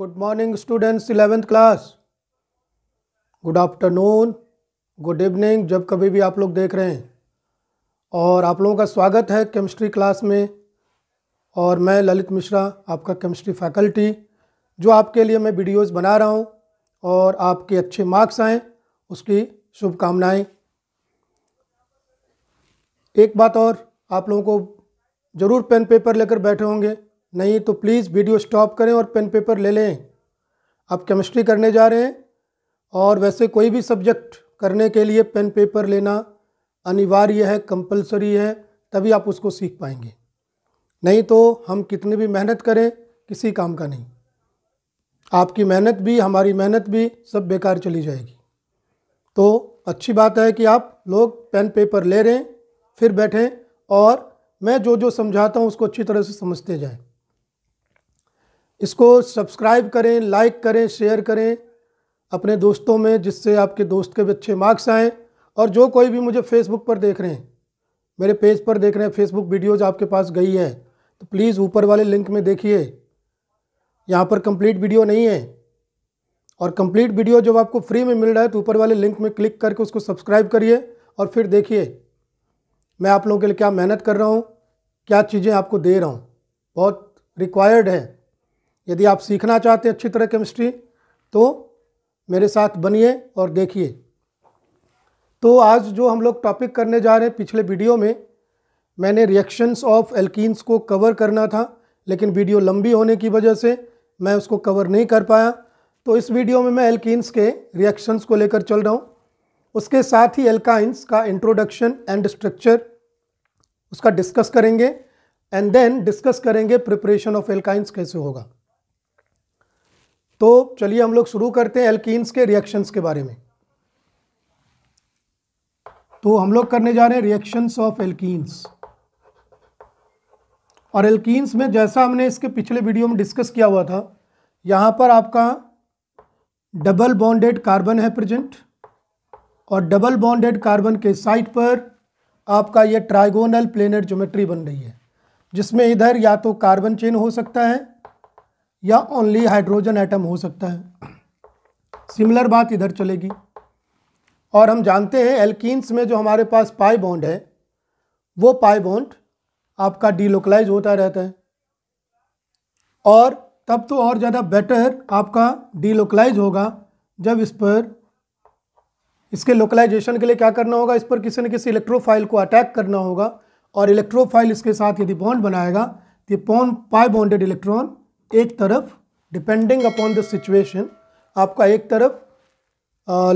good morning students eleventh class good afternoon good evening जब कभी भी आप लोग देख रहे हैं और आप लोगों का स्वागत है केमिस्ट्री क्लास में और मैं ललित मिश्रा आपका केमिस्ट्री फैकल्टी जो आपके लिए मैं वीडियोस बना रहा हूं और आपके अच्छे मार्क्स आए उसकी शुभकामनाएं एक बात और आप लोगों को ज़रूर पेन पेपर लेकर बैठे होंगे नहीं तो प्लीज़ वीडियो स्टॉप करें और पेन पेपर ले लें आप केमिस्ट्री करने जा रहे हैं और वैसे कोई भी सब्जेक्ट करने के लिए पेन पेपर लेना अनिवार्य है कंपलसरी है तभी आप उसको सीख पाएंगे नहीं तो हम कितनी भी मेहनत करें किसी काम का नहीं आपकी मेहनत भी हमारी मेहनत भी सब बेकार चली जाएगी तो अच्छी बात है कि आप लोग पेन पेपर ले रहे हैं फिर बैठें और मैं जो जो समझाता हूँ उसको अच्छी तरह से समझते जाएं इसको सब्सक्राइब करें लाइक करें शेयर करें अपने दोस्तों में जिससे आपके दोस्त के भी अच्छे मार्क्स आएँ और जो कोई भी मुझे फेसबुक पर देख रहे हैं मेरे पेज पर देख रहे हैं फेसबुक वीडियोज़ आपके पास गई है तो प्लीज़ ऊपर वाले लिंक में देखिए यहाँ पर कंप्लीट वीडियो नहीं है और कंप्लीट वीडियो जब आपको फ्री में मिल रहा है तो ऊपर वाले लिंक में क्लिक करके उसको सब्सक्राइब करिए और फिर देखिए मैं आप लोगों के लिए क्या मेहनत कर रहा हूँ क्या चीज़ें आपको दे रहा हूँ बहुत रिक्वायर्ड है यदि आप सीखना चाहते हैं अच्छी तरह केमिस्ट्री तो मेरे साथ बनिए और देखिए तो आज जो हम लोग टॉपिक करने जा रहे हैं पिछले वीडियो में मैंने रिएक्शंस ऑफ एल्कीन्स को कवर करना था लेकिन वीडियो लंबी होने की वजह से मैं उसको कवर नहीं कर पाया तो इस वीडियो में मैं एल्कीन्स के रिएक्शंस को लेकर चल रहा हूँ उसके साथ ही एल्काइंस का इंट्रोडक्शन एंड स्ट्रक्चर उसका डिस्कस करेंगे एंड देन डिस्कस करेंगे प्रिपरेशन ऑफ एल्काइंस कैसे होगा तो चलिए हम लोग शुरू करते हैं एल्किन्स के रिएक्शंस के बारे में तो हम लोग करने जा रहे हैं रिएक्शंस ऑफ एल्किन्स और एल्किन्स में जैसा हमने इसके पिछले वीडियो में डिस्कस किया हुआ था यहाँ पर आपका डबल बॉन्डेड कार्बन है प्रेजेंट और डबल बॉन्डेड कार्बन के साइड पर आपका यह ट्राइगोनल प्लेनेट ज्योमेट्री बन रही है जिसमें इधर या तो कार्बन चेन हो सकता है या ओनली हाइड्रोजन एटम हो सकता है सिमिलर बात इधर चलेगी और हम जानते हैं एल्किन्स में जो हमारे पास पाई बॉन्ड है वो पाई बॉन्ड आपका डीलोकलाइज होता रहता है और तब तो और ज़्यादा बेटर आपका डीलोकलाइज होगा जब इस पर इसके लोकलाइजेशन के लिए क्या करना होगा इस पर किसी न किसी इलेक्ट्रोफाइल को अटैक करना होगा और इलेक्ट्रोफाइल इसके साथ यदि बॉन्ड बनाएगा तो ये पॉन पाई बॉन्डेड इलेक्ट्रॉन एक तरफ डिपेंडिंग अपॉन द सिचुएशन आपका एक तरफ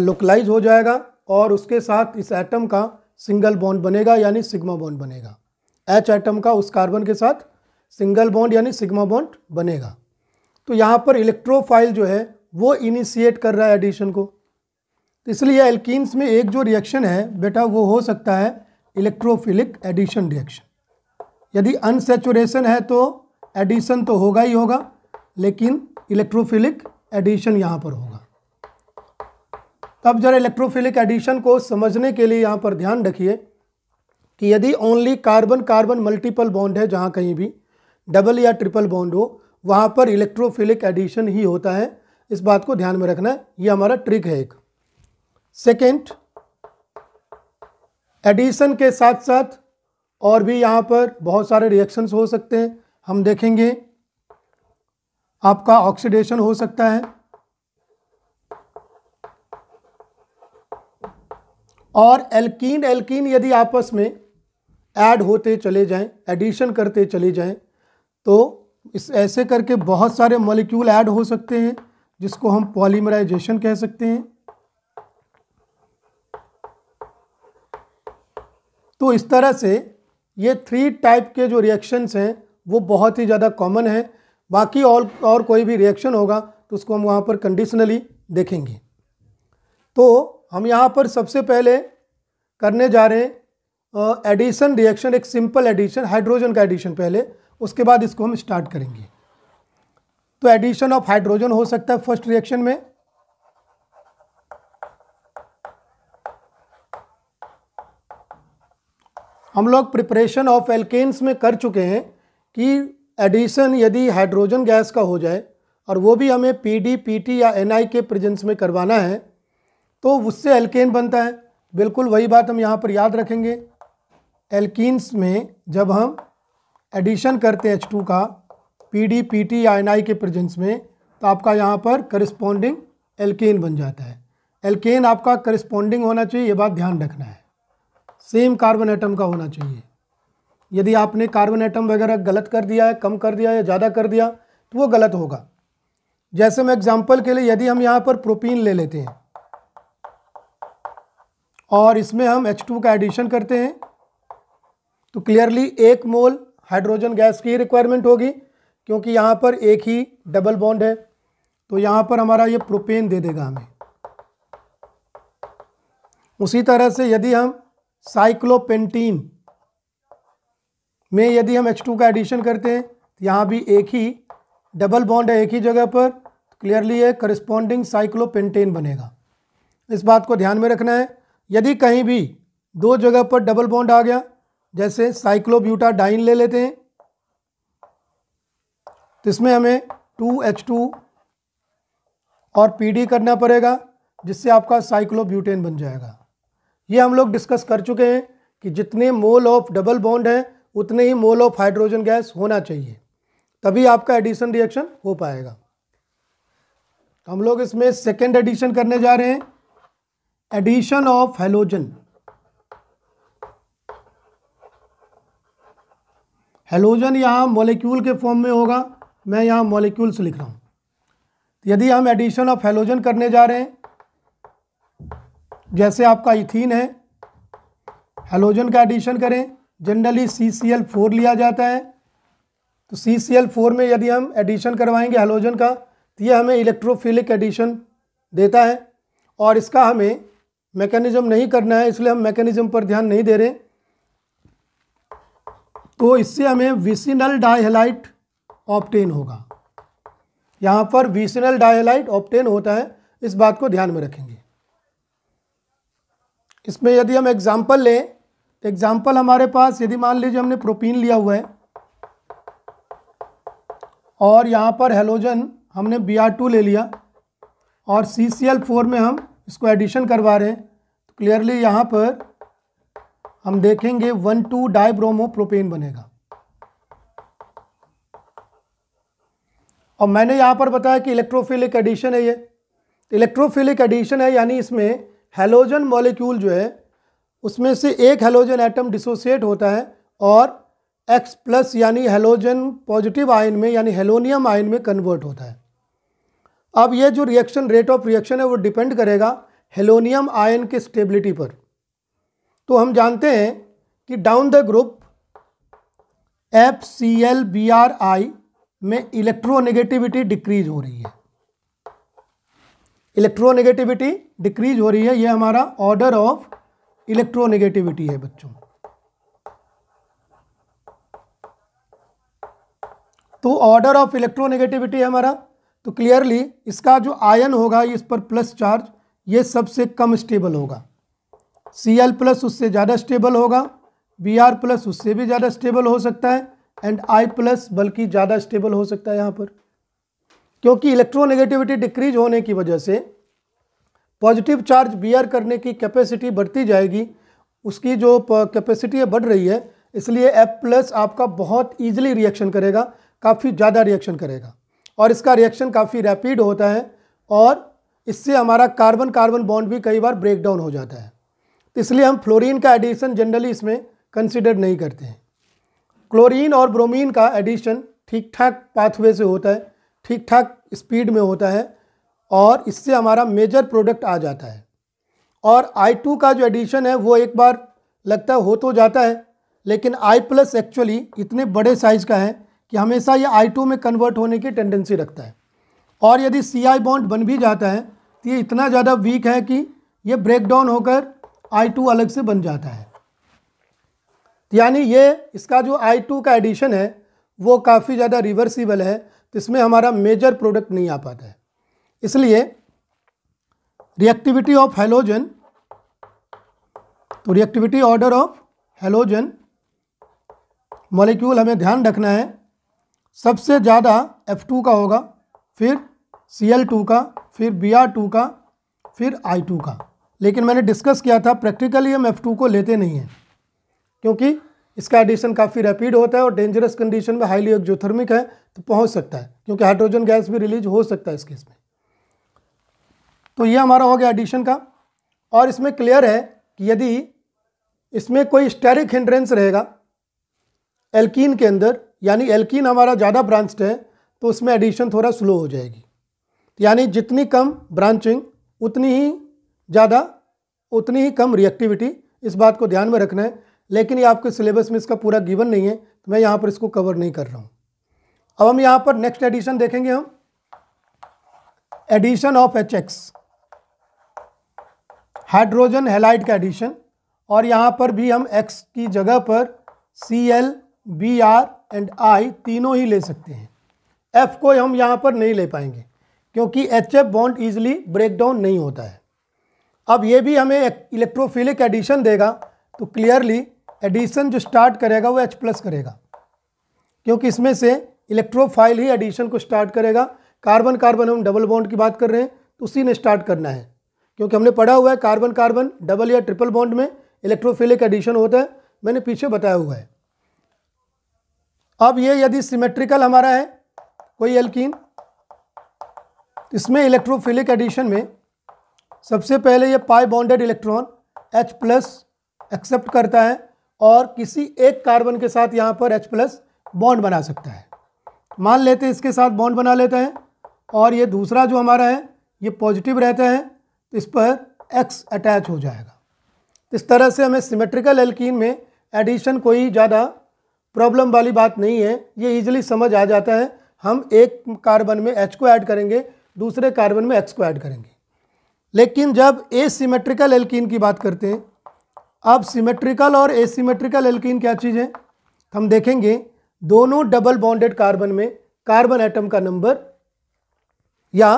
लोकलाइज हो जाएगा और उसके साथ इस एटम का सिंगल बॉन्ड बनेगा यानी सिग्मा बॉन्ड बनेगा एच एटम का उस कार्बन के साथ सिंगल बॉन्ड यानी सिग्मा बॉन्ड बनेगा तो यहाँ पर इलेक्ट्रोफाइल जो है वो इनिशिएट कर रहा है एडिशन को तो इसलिए एल्किन्स में एक जो रिएक्शन है बेटा वो हो सकता है इलेक्ट्रोफिलिक एडिशन रिएक्शन यदि अनसेचुरेशन है तो एडिशन तो होगा ही होगा लेकिन इलेक्ट्रोफिलिक एडिशन यहाँ पर होगा तब जरा इलेक्ट्रोफिलिक एडिशन को समझने के लिए यहाँ पर ध्यान रखिए कि यदि only carbon carbon multiple bond है जहाँ कहीं भी डबल या ट्रिपल बॉन्ड हो वहाँ पर इलेक्ट्रोफिलिक एडिशन ही होता है इस बात को ध्यान में रखना है ये हमारा ट्रिक है एक सेकेंड एडिशन के साथ साथ और भी यहाँ पर बहुत सारे रिएक्शंस हो सकते हैं हम देखेंगे आपका ऑक्सीडेशन हो सकता है और एल्कीन एल्कीन यदि आपस में ऐड होते चले जाएं एडिशन करते चले जाएं तो इस ऐसे करके बहुत सारे मॉलिक्यूल ऐड हो सकते हैं जिसको हम पॉलीमराइजेशन कह सकते हैं तो इस तरह से ये थ्री टाइप के जो रिएक्शंस हैं वो बहुत ही ज़्यादा कॉमन है बाकी और और कोई भी रिएक्शन होगा तो उसको हम वहाँ पर कंडीशनली देखेंगे तो हम यहाँ पर सबसे पहले करने जा रहे हैं एडिशन रिएक्शन एक सिंपल एडिशन हाइड्रोजन का एडिशन पहले उसके बाद इसको हम स्टार्ट करेंगे तो एडिशन ऑफ हाइड्रोजन हो सकता है फर्स्ट रिएक्शन में हम लोग प्रिपरेशन ऑफ एल्केन्स में कर चुके हैं कि एडिशन यदि हाइड्रोजन गैस का हो जाए और वो भी हमें पी डी पी टी या एन आई के प्रेजेंस में करवाना है तो उससे एल्केन बनता है बिल्कुल वही बात हम यहाँ पर याद रखेंगे एल्किन्स में जब हम एडिशन करते हैं एच टू का पी डी पी टी या एन आई के प्रेजेंस में तो आपका यहाँ पर करिस्पॉन्डिंग एल्केन बन जाता है एल्केन आपका करस्पॉन्डिंग होना चाहिए ये बात ध्यान रखना है सेम कार्बन एटम का होना चाहिए यदि आपने कार्बन आइटम वगैरह गलत कर दिया है कम कर दिया या ज़्यादा कर दिया तो वो गलत होगा जैसे मैं एग्जाम्पल के लिए यदि हम यहाँ पर प्रोपीन ले लेते हैं और इसमें हम H2 का एडिशन करते हैं तो क्लियरली एक मोल हाइड्रोजन गैस की रिक्वायरमेंट होगी क्योंकि यहाँ पर एक ही डबल बॉन्ड है तो यहाँ पर हमारा ये प्रोपेन दे देगा हमें उसी तरह से यदि हम साइक्लोपेंटीन में यदि हम H2 का एडिशन करते हैं तो यहाँ भी एक ही डबल बॉन्ड है एक ही जगह पर क्लियरली तो ये करिस्पॉन्डिंग साइक्लोपेंटेन बनेगा इस बात को ध्यान में रखना है यदि कहीं भी दो जगह पर डबल बॉन्ड आ गया जैसे साइक्लोब्यूटा डाइन ले लेते हैं तो इसमें हमें टू एच टू और पी डी करना पड़ेगा जिससे आपका साइक्लोब्यूटेन बन जाएगा ये हम लोग डिस्कस कर चुके हैं कि जितने मोल ऑफ डबल बॉन्ड हैं उतने ही मोल ऑफ हाइड्रोजन गैस होना चाहिए तभी आपका एडिशन रिएक्शन हो पाएगा तो हम लोग इसमें सेकेंड एडिशन करने जा रहे हैं एडिशन ऑफ हेलोजन हेलोजन यहाँ मॉलिक्यूल के फॉर्म में होगा मैं यहाँ मॉलिक्यूल्स लिख रहा हूँ यदि हम एडिशन ऑफ हेलोजन करने जा रहे हैं जैसे आपका इथीन है हेलोजन का एडिशन करें generally C C L four लिया जाता है तो सी सी एल फोर में यदि हम एडिशन करवाएंगे हलोजन का तो ये हमें इलेक्ट्रोफिलिक एडिशन देता है और इसका हमें मैकेनिज्म नहीं करना है इसलिए हम मैकेनिज्म पर ध्यान नहीं दे रहे तो इससे हमें विसिनल डायहेलाइट ऑप्टेन होगा यहाँ पर विसिनल डायहेलाइट ऑप्टेन होता है इस बात को ध्यान में रखेंगे इसमें यदि हम एग्जाम्पल लें तो एग्जाम्पल हमारे पास यदि मान लीजिए हमने प्रोपीन लिया हुआ है और यहाँ पर हेलोजन हमने बी आर टू ले लिया और सी सी एल फोर में हम इसको एडिशन करवा रहे हैं तो क्लियरली यहाँ पर हम देखेंगे वन टू डाइब्रोमो प्रोपेन बनेगा और मैंने यहाँ पर बताया कि इलेक्ट्रोफिलिक एडिशन है ये इलेक्ट्रोफिलिक तो एडिशन है यानी इसमें हेलोजन मॉलिक्यूल जो है उसमें से एक हेलोजन एटम डिसोसिएट होता है और एक्स प्लस यानी हेलोजन पॉजिटिव आयन में यानी हेलोनियम आयन में कन्वर्ट होता है अब ये जो रिएक्शन रेट ऑफ रिएक्शन है वो डिपेंड करेगा हेलोनियम आयन के स्टेबिलिटी पर तो हम जानते हैं कि down the group F C L B R I में इलेक्ट्रोनेगेटिविटी डिक्रीज हो रही है इलेक्ट्रोनेगेटिविटी डिक्रीज हो रही है ये हमारा ऑर्डर ऑफ इलेक्ट्रोनेगेटिविटी है बच्चों तो ऑर्डर ऑफ इलेक्ट्रोनेगेटिविटी है हमारा तो क्लियरली इसका जो आयन होगा इस पर प्लस चार्ज ये सबसे कम स्टेबल होगा सी एल प्लस उससे ज़्यादा स्टेबल होगा बी आर प्लस उससे भी ज़्यादा स्टेबल हो सकता है एंड आई प्लस बल्कि ज़्यादा स्टेबल हो सकता है यहाँ पर क्योंकि इलेक्ट्रोनेगेटिविटी डिक्रीज होने की वजह से पॉजिटिव चार्ज बीआर करने की कैपेसिटी बढ़ती जाएगी उसकी जो कैपेसिटी है बढ़ रही है इसलिए एप प्लस आपका बहुत ईजिली रिएक्शन करेगा काफ़ी ज़्यादा रिएक्शन करेगा और इसका रिएक्शन काफ़ी रैपिड होता है और इससे हमारा कार्बन कार्बन बॉन्ड भी कई बार ब्रेक डाउन हो जाता है इसलिए हम फ्लोरीन का एडिशन जनरली इसमें कंसिडर नहीं करते हैं क्लोरीन और ब्रोमीन का एडिशन ठीक ठाक पाथवे से होता है ठीक ठाक स्पीड में होता है और इससे हमारा मेजर प्रोडक्ट आ जाता है और आई टू का जो एडिशन है वो एक बार लगता है हो तो जाता है लेकिन आई प्लस एक्चुअली इतने बड़े साइज़ का है कि हमेशा ये आई टू में कन्वर्ट होने की टेंडेंसी रखता है और यदि सी आई बॉन्ड बन भी जाता है तो ये इतना ज़्यादा वीक है कि ये ब्रेक डाउन होकर आई टू अलग से बन जाता है तो यानी ये इसका जो आई टू का एडिशन है वो काफ़ी ज़्यादा रिवर्सिबल है तो इसमें हमारा मेजर प्रोडक्ट नहीं आ पाता है इसलिए रिएक्टिविटी ऑफ हेलोजन तो reactivity order of halogen molecule हमें ध्यान रखना है सबसे ज़्यादा F2 का होगा फिर Cl2 का फिर Br2 का फिर I2 का लेकिन मैंने डिस्कस किया था प्रैक्टिकली हम F2 को लेते नहीं हैं क्योंकि इसका एडिशन काफ़ी रैपिड होता है और डेंजरस कंडीशन में हाईली एक्जोथर्मिक है तो पहुंच सकता है क्योंकि हाइड्रोजन गैस भी रिलीज हो सकता है इस केस में तो ये हमारा हो गया एडिशन का और इसमें क्लियर है कि यदि इसमें कोई स्टेरिक हिंड्रेंस रहेगा एल्कीन के अंदर यानी एल्कीन हमारा ज़्यादा ब्रांचड है तो उसमें एडिशन थोड़ा स्लो हो जाएगी यानी जितनी कम ब्रांचिंग उतनी ही ज़्यादा उतनी ही कम रिएक्टिविटी इस बात को ध्यान में रखना है लेकिन ये आपके सिलेबस में इसका पूरा गिवन नहीं है तो मैं यहाँ पर इसको कवर नहीं कर रहा हूँ अब हम यहाँ पर नेक्स्ट एडिशन देखेंगे हम addition of H X hydrogen halide का एडिशन और यहाँ पर भी हम एक्स की जगह पर C L B R and I तीनों ही ले सकते हैं एफ़ को हम यहाँ पर नहीं ले पाएंगे क्योंकि H F bond easily break down नहीं होता है अब ये भी हमें इलेक्ट्रोफिलिक एडिशन देगा तो क्लियरली एडिशन जो स्टार्ट करेगा वो एच प्लस करेगा क्योंकि इसमें से इलेक्ट्रोफाइल ही एडिशन को स्टार्ट करेगा कार्बन कार्बन हम डबल बॉन्ड की बात कर रहे हैं तो उसी ने स्टार्ट करना है क्योंकि हमने पढ़ा हुआ है कार्बन कार्बन डबल या ट्रिपल बॉन्ड में इलेक्ट्रोफिलिक एडिशन होता है मैंने पीछे बताया हुआ है अब ये यदि सिमेट्रिकल हमारा है कोई एल्किन इसमें इलेक्ट्रोफिलिक एडिशन में सबसे पहले ये pi bonded electron H plus accept करता है और किसी एक कार्बन के साथ यहाँ पर H प्लस बॉन्ड बना सकता है मान लेते हैं इसके साथ बॉन्ड बना लेते हैं और ये दूसरा जो हमारा है ये पॉजिटिव रहता है इस पर एक्स अटैच हो जाएगा इस तरह से हमें सिमेट्रिकल एल्कीन में एडिशन कोई ज़्यादा प्रॉब्लम वाली बात नहीं है ये इजीली समझ आ जाता है हम एक कार्बन में एच को ऐड करेंगे दूसरे कार्बन में एक्स को ऐड करेंगे लेकिन जब ए सीमेट्रिकल एल्किन की बात करते हैं अब सिमेट्रिकल और ए सीमेट्रिकल एल्किन क्या चीज़ है हम देखेंगे दोनों डबल बॉन्डेड कार्बन में कार्बन एटम का नंबर या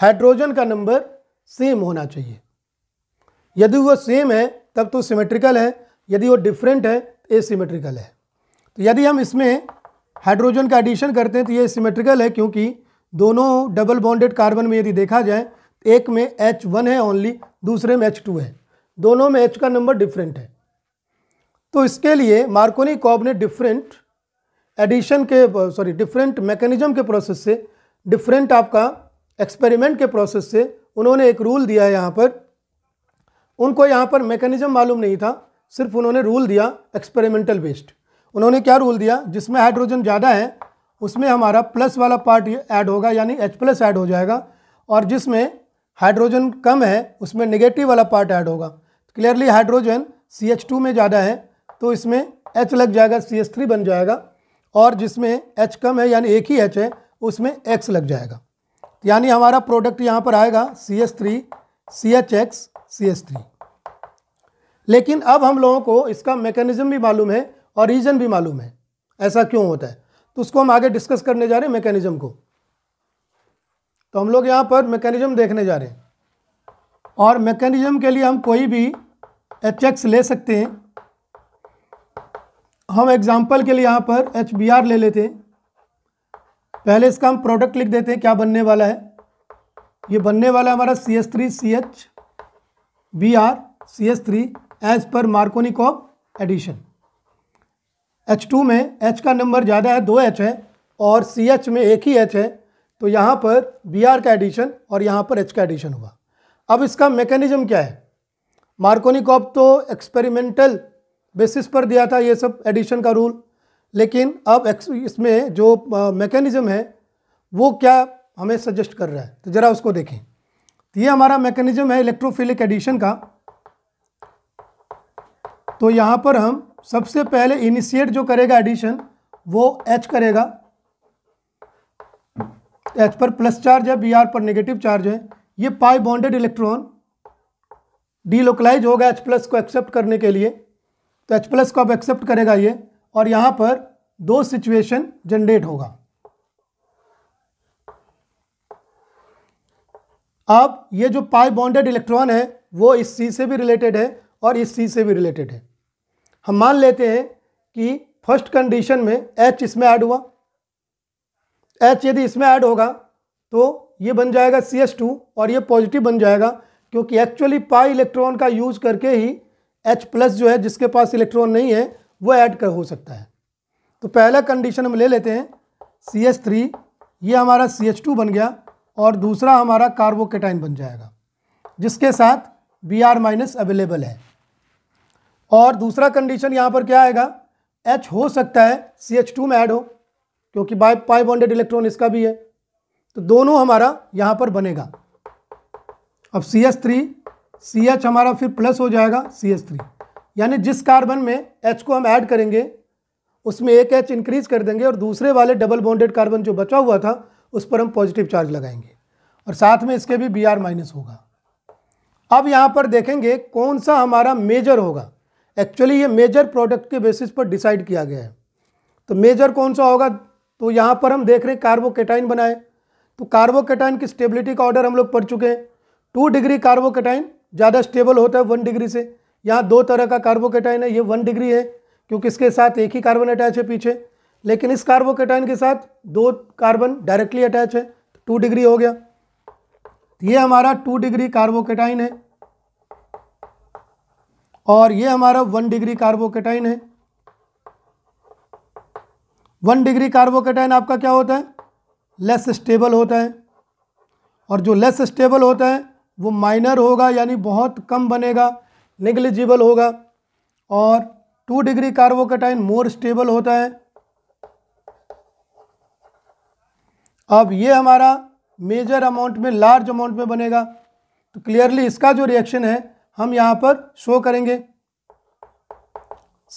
हाइड्रोजन का नंबर सेम होना चाहिए यदि वो सेम है तब तो सिमेट्रिकल है यदि वो डिफरेंट है तो ए सीमेट्रिकल है तो यदि हम इसमें हाइड्रोजन का एडिशन करते हैं तो ये सिमेट्रिकल है क्योंकि दोनों डबल बॉन्डेड कार्बन में यदि देखा जाए तो एक में एच वन है ओनली दूसरे में एच टू है दोनों में एच का नंबर डिफरेंट है तो इसके लिए मार्कोनी कॉब ने डिफरेंट एडिशन के सॉरी डिफरेंट मैकेनिज्म के प्रोसेस से डिफरेंट आपका एक्सपेरिमेंट के प्रोसेस से उन्होंने एक रूल दिया है यहाँ पर उनको यहाँ पर मैकेनिज्म मालूम नहीं था सिर्फ उन्होंने रूल दिया एक्सपेरिमेंटल बेस्ड उन्होंने क्या रूल दिया जिसमें हाइड्रोजन ज़्यादा है उसमें हमारा प्लस वाला पार्ट ऐड होगा यानी एच प्लस ऐड हो जाएगा और जिसमें हाइड्रोजन कम है उसमें नेगेटिव वाला पार्ट ऐड होगा clearly hydrogen C H two में ज़्यादा है तो इसमें एच लग जाएगा सी एच थ्री बन जाएगा और जिसमें एच कम है यानी एक ही एच है उसमें एक्स लग जाएगा यानी हमारा प्रोडक्ट यहाँ पर आएगा C S three C H X C S three लेकिन अब हम लोगों को इसका मैकेनिज्म भी मालूम है और रीजन भी मालूम है ऐसा क्यों होता है तो उसको हम आगे डिस्कस करने जा रहे हैं मैकेनिज्म को तो हम लोग यहाँ पर मैकेनिज्म देखने जा रहे हैं और मैकेनिज्म के लिए हम कोई भी एच एक्स ले सकते हैं हम एग्जाम्पल के लिए यहाँ पर एच बी आर ले लेते हैं पहले इसका हम प्रोडक्ट लिख देते हैं क्या बनने वाला है ये बनने वाला हमारा C S three C H B R C S three as per of addition H two में एच का नंबर ज़्यादा है दो एच है और सी एच में एक ही एच है तो यहाँ पर बी आर का एडिशन और यहाँ पर एच का एडिशन हुआ अब इसका मैकेनिज्म क्या है मार्कोनिकॉप तो एक्सपेरिमेंटल बेसिस पर दिया था ये सब एडिशन का रूल लेकिन अब इसमें जो मैकेनिज़्म है वो क्या हमें सजेस्ट कर रहा है तो ज़रा उसको देखें तो ये हमारा मैकेनिज़्म है इलेक्ट्रोफिलिक एडिशन का तो यहाँ पर हम सबसे पहले इनिशिएट जो करेगा एडिशन वो एच करेगा एच पर प्लस चार्ज है बी आर पर नेगेटिव चार्ज है ये पाई बॉन्डेड इलेक्ट्रॉन डीलोकलाइज होगा एच प्लस को एक्सेप्ट करने के लिए तो एच प्लस को अब एक्सेप्ट करेगा ये और यहाँ पर दो सिचुएशन जनरेट होगा अब ये जो पाई बॉन्डेड इलेक्ट्रॉन है वो इस सी से भी रिलेटेड है और इस सी से भी रिलेटेड है हम मान लेते हैं कि फर्स्ट कंडीशन में एच इसमें ऐड हुआ एच यदि इसमें ऐड होगा तो ये बन जाएगा सी एस टू और ये पॉजिटिव बन जाएगा क्योंकि एक्चुअली पाई इलेक्ट्रॉन का यूज करके ही एच प्लस जो है जिसके पास इलेक्ट्रॉन नहीं है वो ऐड कर हो सकता है तो पहला कंडीशन हम ले लेते हैं सी एच थ्री ये हमारा सी एच टू बन गया और दूसरा हमारा कार्बोकेटाइन बन जाएगा जिसके साथ बी आर माइनस अवेलेबल है और दूसरा कंडीशन यहाँ पर क्या आएगा एच हो सकता है सी एच टू में ऐड हो क्योंकि बाई पाई बॉन्डेड इलेक्ट्रॉन इसका भी है तो दोनों हमारा यहाँ पर बनेगा अब C H three C H हमारा फिर प्लस हो जाएगा सी एच थ्री यानी जिस कार्बन में एच को हम ऐड करेंगे उसमें एक एच इंक्रीज कर देंगे और दूसरे वाले डबल बॉन्डेड कार्बन जो बचा हुआ था उस पर हम पॉजिटिव चार्ज लगाएंगे और साथ में इसके भी बी आर माइनस होगा अब यहाँ पर देखेंगे कौन सा हमारा मेजर होगा एक्चुअली ये मेजर प्रोडक्ट के बेसिस पर डिसाइड किया गया है तो मेजर कौन सा होगा तो यहाँ पर हम देख रहे हैं कार्बोकेटाइन बनाए तो कार्बोकेटाइन की स्टेबिलिटी का ऑर्डर हम लोग पढ़ चुके हैं टू डिग्री कार्बोकेटाइन ज़्यादा स्टेबल होता है वन डिग्री से यहाँ दो तरह का कार्बोकेटाइन है ये वन डिग्री है क्योंकि इसके साथ एक ही कार्बन अटैच है पीछे लेकिन इस कार्बोकेटाइन के साथ दो कार्बन डायरेक्टली अटैच है तो टू डिग्री हो गया ये हमारा टू डिग्री कार्बोकेटाइन है और ये हमारा वन डिग्री कार्बोकेटाइन है वन डिग्री कार्बोकेटाइन आपका क्या होता है लेस स्टेबल होता है और जो लेस स्टेबल होता है वो माइनर होगा यानी बहुत कम बनेगा निगलिजिबल होगा और two degree carbocation more stable होता है अब ये हमारा मेजर अमाउंट में लार्ज अमाउंट में बनेगा तो क्लियरली इसका जो रिएक्शन है हम यहाँ पर शो करेंगे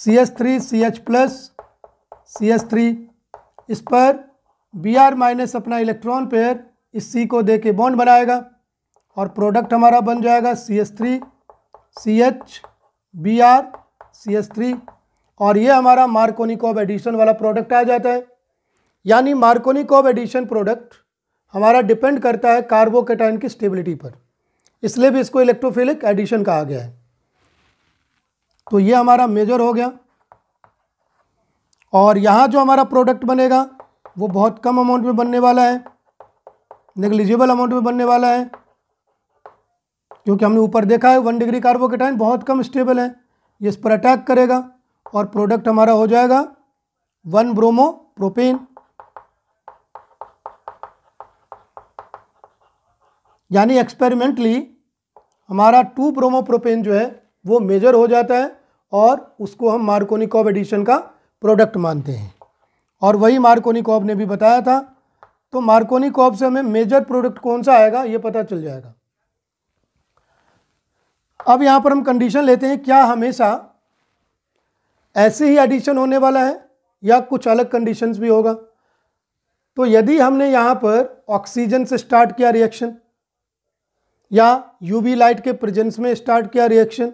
C S three C H plus C S three इस पर बी आर माइनस अपना इलेक्ट्रॉन पेयर इस सी को दे के बॉन्ड बनाएगा और प्रोडक्ट हमारा बन जाएगा C S three C H B R C S three और ये हमारा मार्कोनिकोब एडिशन वाला प्रोडक्ट आ जाता है यानी मार्कोनिकोब एडिशन प्रोडक्ट हमारा डिपेंड करता है कार्बोकेटाइन की स्टेबिलिटी पर इसलिए भी इसको इलेक्ट्रोफिलिक एडिशन कहा गया है तो ये हमारा मेजर हो गया और यहाँ जो हमारा प्रोडक्ट बनेगा वो बहुत कम अमाउंट में बनने वाला है निगलिजिबल अमाउंट में बनने वाला है क्योंकि हमने ऊपर देखा है वन डिग्री कार्बोकेटाइन बहुत कम स्टेबल है ये इस पर अटैक करेगा और प्रोडक्ट हमारा हो जाएगा वन ब्रोमो प्रोपेन यानी एक्सपेरिमेंटली हमारा टू ब्रोमो प्रोपेन जो है वो मेजर हो जाता है और उसको हम मार्कोनिकॉब एडिशन का प्रोडक्ट मानते हैं और वही मार्कोनिकॉब ने भी बताया था तो मार्कोनिकॉब से हमें मेजर प्रोडक्ट कौन सा आएगा ये पता चल जाएगा अब यहाँ पर हम कंडीशन लेते हैं क्या हमेशा ऐसे ही एडिशन होने वाला है या कुछ अलग कंडीशंस भी होगा तो यदि हमने यहाँ पर ऑक्सीजन से स्टार्ट किया रिएक्शन या यूवी लाइट के प्रेजेंस में स्टार्ट किया रिएक्शन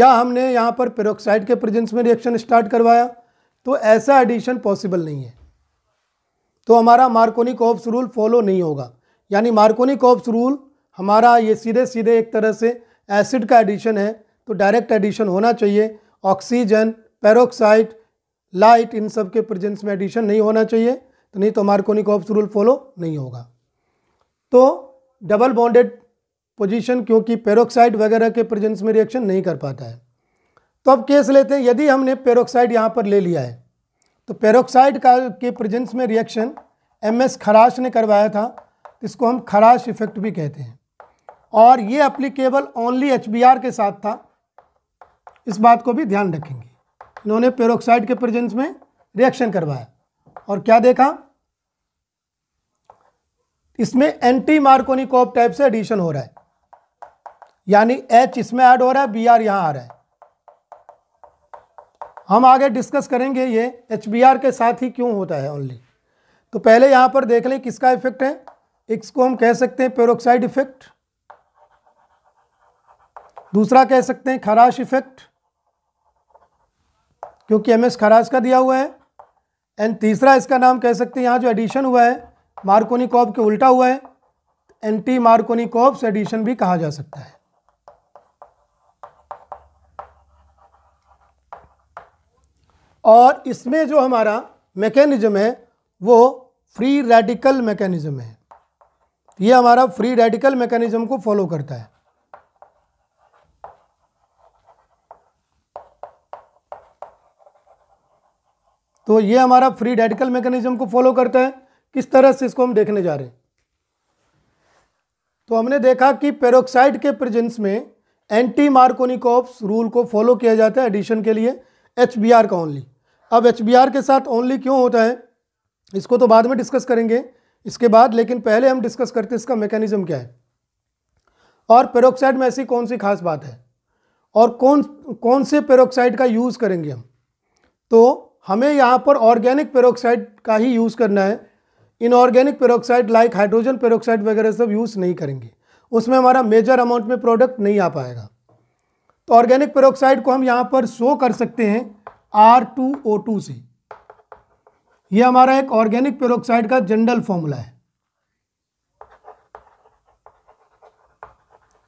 या हमने यहाँ पर पेरोक्साइड के प्रेजेंस में रिएक्शन स्टार्ट करवाया तो ऐसा एडिशन पॉसिबल नहीं है तो हमारा मार्कोनिक कोप्स रूल फॉलो नहीं होगा यानी मार्कोनिक कोप्स रूल हमारा ये सीधे सीधे एक तरह से एसिड का एडिशन है तो डायरेक्ट एडिशन होना चाहिए ऑक्सीजन पेरोक्साइड लाइट इन सब के प्रेजेंस में एडिशन नहीं होना चाहिए तो नहीं तो मार्कोनिक ऑप्स रूल फॉलो नहीं होगा तो डबल बॉन्डेड पोजीशन क्योंकि पेरोक्साइड वगैरह के प्रेजेंस में रिएक्शन नहीं कर पाता है तो अब केस लेते हैं यदि हमने पेरोक्साइड यहाँ पर ले लिया है तो पेरोक्साइड का के प्रेजेंस में रिएक्शन एम एस खराश ने करवाया था तो इसको हम खराश इफेक्ट भी कहते हैं और ये अप्लीकेबल ओनली एच के साथ था इस बात को भी ध्यान रखेंगे इन्होंने पेरोक्साइड के प्रेजेंस में रिएक्शन करवाया और क्या देखा इसमें एंटी मार्कोनिकोप टाइप से एडिशन हो रहा है यानी एच इसमें ऐड हो रहा है बी आर यहां आ रहा है हम आगे डिस्कस करेंगे ये एच के साथ ही क्यों होता है ओनली तो पहले यहां पर देख लें किसका इफेक्ट है इसको हम कह सकते हैं पेरोक्साइड इफेक्ट दूसरा कह सकते हैं खराश इफेक्ट क्योंकि एम एस खराश का दिया हुआ है एंड तीसरा इसका नाम कह सकते हैं यहाँ जो एडिशन हुआ है मार्कोनी कॉप के उल्टा हुआ है एंटी मार्कोनी कॉप्स एडिशन भी कहा जा सकता है और इसमें जो हमारा मैकेनिज्म है वो फ्री रेडिकल मैकेनिज्म है ये हमारा फ्री रेडिकल मैकेनिज्म को फॉलो करता है तो ये हमारा फ्री रेडिकल मैकेनिज्म को फॉलो करता है किस तरह से इसको हम देखने जा रहे हैं तो हमने देखा कि पेरोक्साइड के प्रेजेंस में एंटी मार्कोनिकॉप्स रूल को फॉलो किया जाता है एडिशन के लिए एच का ओनली अब एच के साथ ओनली क्यों होता है इसको तो बाद में डिस्कस करेंगे इसके बाद लेकिन पहले हम डिस्कस करते हैं इसका मैकेनिज्म क्या है और पेरोक्साइड में ऐसी कौन सी खास बात है और कौन कौन से पेरोक्साइड का यूज़ करेंगे हम तो हमें यहाँ पर ऑर्गेनिक पेरोक्साइड का ही यूज़ करना है inorganic peroxide like hydrogen peroxide वगैरह सब यूज़ नहीं करेंगे उसमें हमारा मेजर अमाउंट में प्रोडक्ट नहीं आ पाएगा तो ऑर्गेनिक पेरोक्साइड को हम यहाँ पर शो कर सकते हैं आर टू ओ टू से यह हमारा एक ऑर्गेनिक पेरोक्साइड का जनरल फॉर्मूला है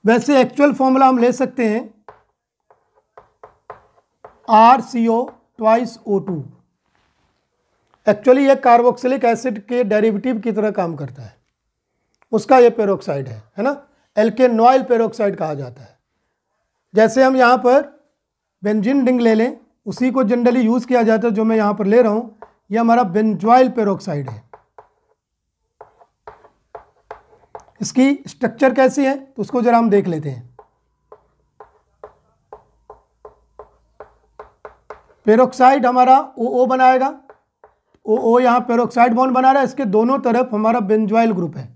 वैसे एक्चुअल फॉर्मूला हम ले सकते हैं R C O twice O two actually ये कार्बोक्सिलिक एसिड के डेरिवेटिव की तरह काम करता है उसका ये पेरोक्साइड है है ना एल्केनॉयल पेरोक्साइड कहा जाता है जैसे हम यहाँ पर बेंजिन डिंग ले लें उसी को जनरली यूज़ किया जाता है जो मैं यहाँ पर ले रहा हूँ ये हमारा बेंजॉयल पेरोक्साइड है इसकी स्ट्रक्चर कैसी है तो उसको ज़रा हम देख लेते हैं पेरोक्साइड हमारा ओ ओ बनाएगा ओ ओ यहाँ पेरोक्साइड बॉन्ड बना रहा है इसके दोनों तरफ हमारा बेंजॉइल ग्रुप है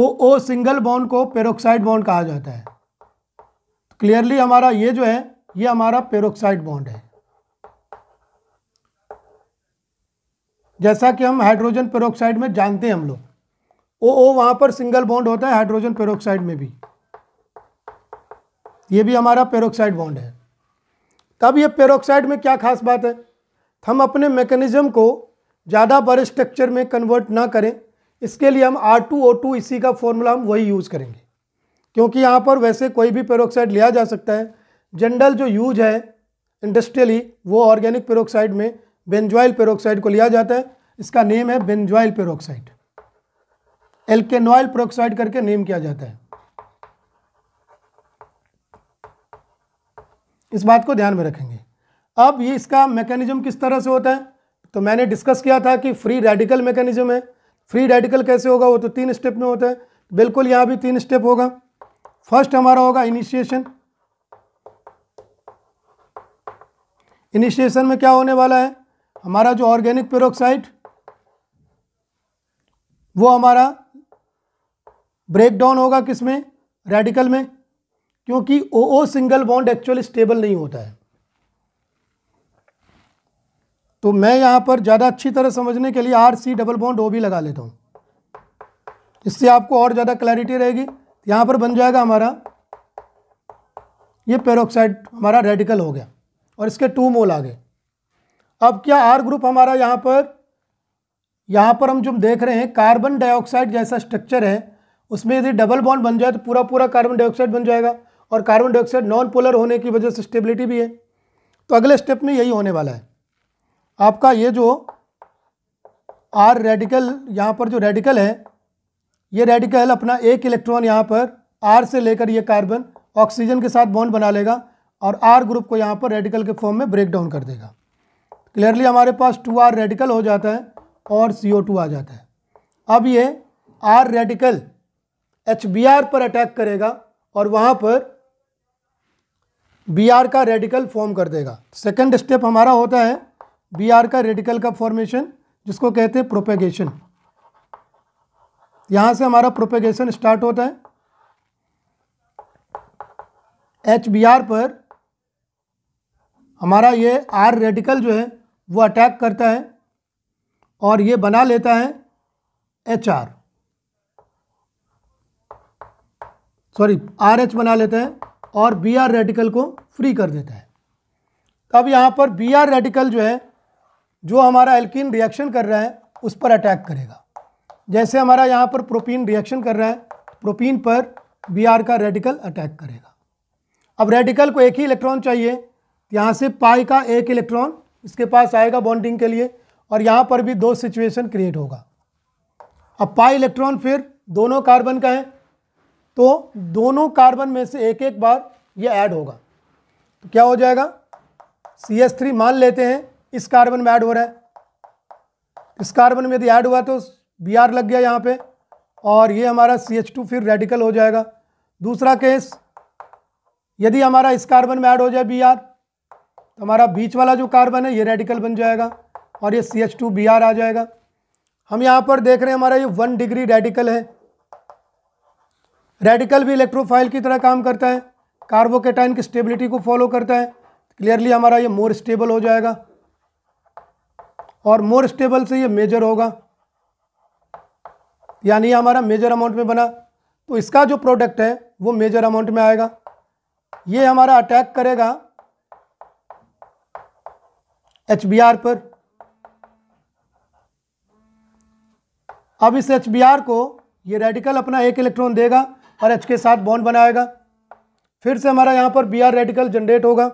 ओ ओ सिंगल बॉन्ड को पेरोक्साइड बॉन्ड कहा जाता है तो क्लियरली हमारा ये जो है ये हमारा पेरोक्साइड बॉन्ड है जैसा कि हम हाइड्रोजन पेरोक्साइड में जानते हैं हम लोग ओ ओ वहाँ पर सिंगल बॉन्ड होता है हाइड्रोजन पेरोक्साइड में भी ये भी हमारा पेरोक्साइड बॉन्ड है तब ये पेरोक्साइड में क्या खास बात है हम अपने मैकेनिज्म को ज़्यादा बड़े स्ट्रक्चर में कन्वर्ट ना करें इसके लिए हम आर टू ओ टू इसी का फॉर्मूला हम वही यूज़ करेंगे क्योंकि यहाँ पर वैसे कोई भी पेरोक्साइड लिया जा सकता है जनरल जो यूज है इंडस्ट्रियली वो ऑर्गेनिक पेरोक्साइड में बेंजॉइल पेरोक्साइड को लिया जाता है इसका नेम है बेंजॉइल पेरोक्साइड एल्केनॉइल पेरोक्साइड करके नेम किया जाता है इस बात को ध्यान में रखेंगे अब ये इसका मैकेनिज्म किस तरह से होता है तो मैंने डिस्कस किया था कि फ्री रेडिकल मैकेनिज्म है फ्री रेडिकल कैसे होगा वो तो तीन स्टेप में होता है बिल्कुल यहाँ भी तीन स्टेप होगा फर्स्ट हमारा होगा इनिशिएशन इनिशिएशन में क्या होने वाला है हमारा जो ऑर्गेनिक पेरोक्साइड वो हमारा ब्रेक डाउन होगा किसमें में रेडिकल में क्योंकि O O single bond actually stable नहीं होता है तो मैं यहां पर ज़्यादा अच्छी तरह समझने के लिए R C double bond O भी लगा लेता हूँ इससे आपको और ज़्यादा क्लैरिटी रहेगी यहां पर बन जाएगा हमारा ये पेरोक्साइड हमारा रेडिकल हो गया और इसके टू मोल आ गए अब क्या आर ग्रुप हमारा यहाँ पर यहां पर हम जो देख रहे हैं कार्बन डाइऑक्साइड जैसा स्ट्रक्चर है उसमें यदि डबल बॉन्ड बन जाए तो पूरा पूरा कार्बन डाइऑक्साइड बन जाएगा और कार्बन डाइऑक्साइड नॉन पोलर होने की वजह से स्टेबिलिटी भी है तो अगले स्टेप में यही होने वाला है आपका ये जो आर रेडिकल यहाँ पर जो रेडिकल है ये रेडिकल अपना एक इलेक्ट्रॉन यहाँ पर आर से लेकर ये कार्बन ऑक्सीजन के साथ बॉन्ड बना लेगा और आर ग्रुप को यहाँ पर रेडिकल के फॉर्म में ब्रेक डाउन कर देगा क्लियरली हमारे पास टू आर रेडिकल हो जाता है और सी ओ टू आ जाता है अब ये R radical H B R पर अटैक करेगा और वहाँ पर बी आर का रेडिकल फॉर्म कर देगा सेकेंड स्टेप हमारा होता है बी आर का रेडिकल का फॉर्मेशन जिसको कहते हैं प्रोपेगेशन यहाँ से हमारा प्रोपेगेशन स्टार्ट होता है एच बी आर पर हमारा ये आर रेडिकल जो है वो अटैक करता है और ये बना लेता है H R sorry R H बना लेते हैं और बी आर रेडिकल को फ्री कर देता है तो अब यहाँ पर बी आर रेडिकल जो है जो हमारा एल्किन रिएक्शन कर रहा है उस पर अटैक करेगा जैसे हमारा यहाँ पर प्रोपीन रिएक्शन कर रहा है प्रोपीन पर बी आर का रेडिकल अटैक करेगा अब रेडिकल को एक ही इलेक्ट्रॉन चाहिए तो यहाँ से पाई का एक इलेक्ट्रॉन इसके पास आएगा बॉन्डिंग के लिए और यहाँ पर भी दो सिचुएशन क्रिएट होगा अब पाई इलेक्ट्रॉन फिर दोनों कार्बन का है तो दोनों कार्बन में से एक एक बार ये ऐड होगा तो क्या हो जाएगा सी एस थ्री मान लेते हैं इस कार्बन में ऐड हो रहा है इस कार्बन में यदि ऐड हुआ तो बी आर लग गया यहाँ पे और ये हमारा सी एच टू फिर रेडिकल हो जाएगा दूसरा केस यदि हमारा इस कार्बन में ऐड हो जाए बी आर तो हमारा बीच वाला जो कार्बन है ये रेडिकल बन जाएगा और ये C H two B R आ जाएगा हम यहाँ पर देख रहे हैं हमारा ये वन डिग्री रेडिकल है रेडिकल भी इलेक्ट्रोफाइल की तरह काम करता है कार्बोकेटाइन की स्टेबिलिटी को फॉलो करता है क्लियरली हमारा ये मोर स्टेबल हो जाएगा और मोर स्टेबल से ये मेजर होगा यानी हमारा मेजर अमाउंट में बना तो इसका जो प्रोडक्ट है वो मेजर अमाउंट में आएगा ये हमारा अटैक करेगा एच पर अब इस एच को ये रेडिकल अपना एक इलेक्ट्रॉन देगा और एच के साथ बॉन्ड बनाएगा फिर से हमारा यहां पर बी आर रेडिकल जनरेट होगा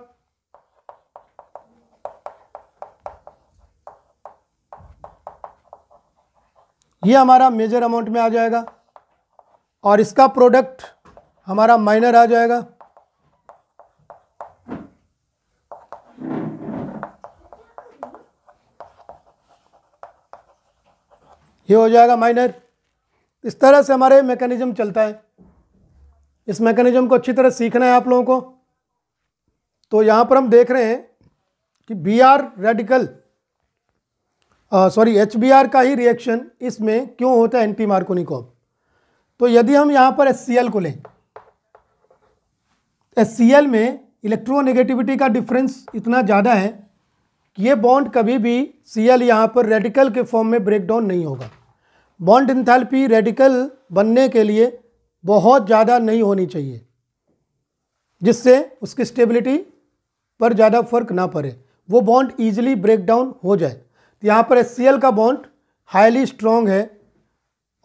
ये हमारा मेजर अमाउंट में आ जाएगा और इसका प्रोडक्ट हमारा माइनर आ जाएगा ये हो जाएगा माइनर इस तरह से हमारे मैकेनिज्म चलता है इस मैकेनिज्म को अच्छी तरह सीखना है आप लोगों को तो यहाँ पर हम देख रहे हैं कि B R radical sorry H B R का ही रिएक्शन इसमें क्यों होता है एंटी मार्कोनिकॉप तो यदि हम यहाँ पर एस सी एल को लें एस सी एल में इलेक्ट्रोनेगेटिविटी का डिफरेंस इतना ज़्यादा है कि ये बॉन्ड कभी भी सी एल यहाँ पर रेडिकल के फॉर्म में ब्रेक डाउन नहीं होगा बॉन्ड इंथैल्पी रेडिकल बनने के लिए बहुत ज़्यादा नहीं होनी चाहिए जिससे उसकी स्टेबिलिटी पर ज़्यादा फर्क ना पड़े वो बॉन्ड ईजिली ब्रेक डाउन हो जाए तो यहाँ पर एस का बॉन्ड हाईली स्ट्रॉन्ग है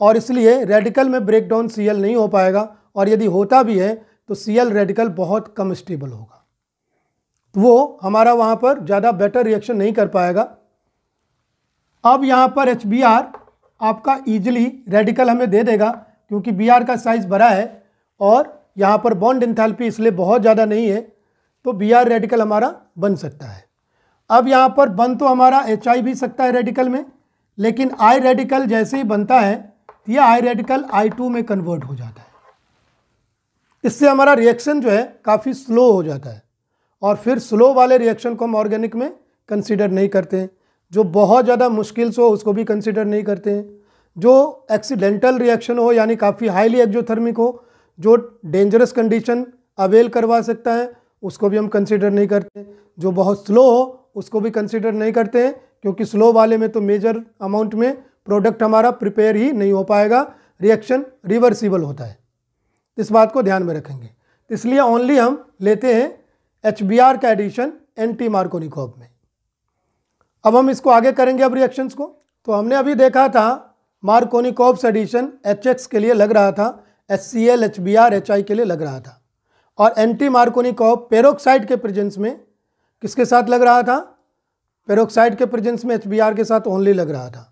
और इसलिए रेडिकल में ब्रेक डाउन सी नहीं हो पाएगा और यदि होता भी है तो सी रेडिकल बहुत कम स्टेबल होगा तो वो हमारा वहाँ पर ज़्यादा बेटर रिएक्शन नहीं कर पाएगा अब यहाँ पर एच आपका ईजिली रेडिकल हमें दे देगा क्योंकि बी का साइज़ बड़ा है और यहाँ पर बॉन्ड इंथैल्पी इसलिए बहुत ज़्यादा नहीं है तो बी रेडिकल हमारा बन सकता है अब यहाँ पर बन तो हमारा एच भी सकता है रेडिकल में लेकिन आई रेडिकल जैसे ही बनता है यह आई रेडिकल आई टू में कन्वर्ट हो जाता है इससे हमारा रिएक्शन जो है काफ़ी स्लो हो जाता है और फिर स्लो वाले रिएक्शन को हम ऑर्गेनिक में कंसीडर नहीं करते हैं जो बहुत ज़्यादा मुश्किल से हो उसको भी कंसिडर नहीं करते हैं जो एक्सीडेंटल रिएक्शन हो यानी काफ़ी हाईली एक्जोथर्मिक हो जो डेंजरस कंडीशन अवेल करवा सकता है उसको भी हम कंसिडर नहीं करते जो बहुत स्लो हो उसको भी कंसिडर नहीं करते हैं क्योंकि स्लो वाले में तो मेजर अमाउंट में प्रोडक्ट हमारा प्रिपेयर ही नहीं हो पाएगा रिएक्शन रिवर्सिबल होता है इस बात को ध्यान में रखेंगे इसलिए ओनली हम लेते हैं एच का एडिशन एंटी मार्कोनिकॉब में अब हम इसको आगे करेंगे अब रिएक्शंस को तो हमने अभी देखा था कॉप्स एडिशन एच के लिए लग रहा था H C L H B R H I के लिए लग रहा था और एंटी कॉप पेरोक्साइड के प्रेजेंस में किसके साथ लग रहा था पेरोक्साइड के प्रेजेंस में एच बी आर के साथ ओनली लग रहा था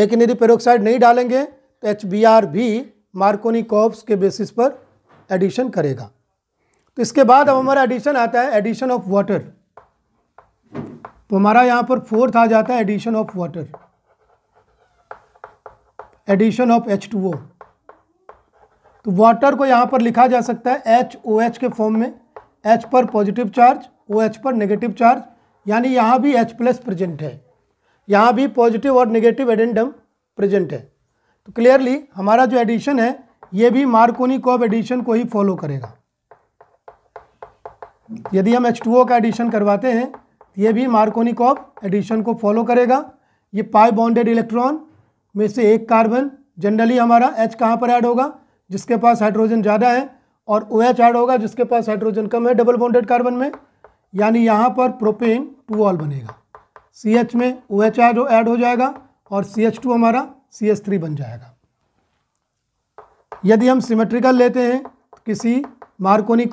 लेकिन यदि पेरोक्साइड नहीं डालेंगे तो एच बी आर भी कॉप्स के बेसिस पर एडिशन करेगा तो इसके बाद अब हमारा एडिशन आता है एडिशन ऑफ वाटर तो हमारा यहाँ पर फोर्थ आ जाता है addition of water addition of H two O तो वाटर को यहाँ पर लिखा जा सकता है एच ओ एच के फॉर्म में एच पर पॉजिटिव चार्ज ओ एच पर नेगेटिव चार्ज यानी यहाँ भी एच प्लस प्रेजेंट है यहाँ भी पॉजिटिव और नेगेटिव एडेंडम प्रेजेंट है तो क्लियरली हमारा जो एडिशन है ये भी मार्कोनी कॉब एडिशन को ही फॉलो करेगा यदि हम एच टू ओ का एडिशन करवाते हैं ये भी मार्कोनी कॉब एडिशन को फॉलो करेगा ये पाई बॉन्डेड इलेक्ट्रॉन में से एक कार्बन जनरली हमारा एच कहाँ पर ऐड होगा जिसके पास हाइड्रोजन ज़्यादा है और ओ एच ऐड होगा जिसके पास हाइड्रोजन कम है डबल बॉन्डेड कार्बन में यानी यहाँ पर प्रोपेन टू ऑल बनेगा सी एच में ओ एच ऐड ऐड हो जाएगा और सी एच टू हमारा सी एच थ्री बन जाएगा यदि हम सिमेट्रिकल लेते हैं तो किसी मार्कोनी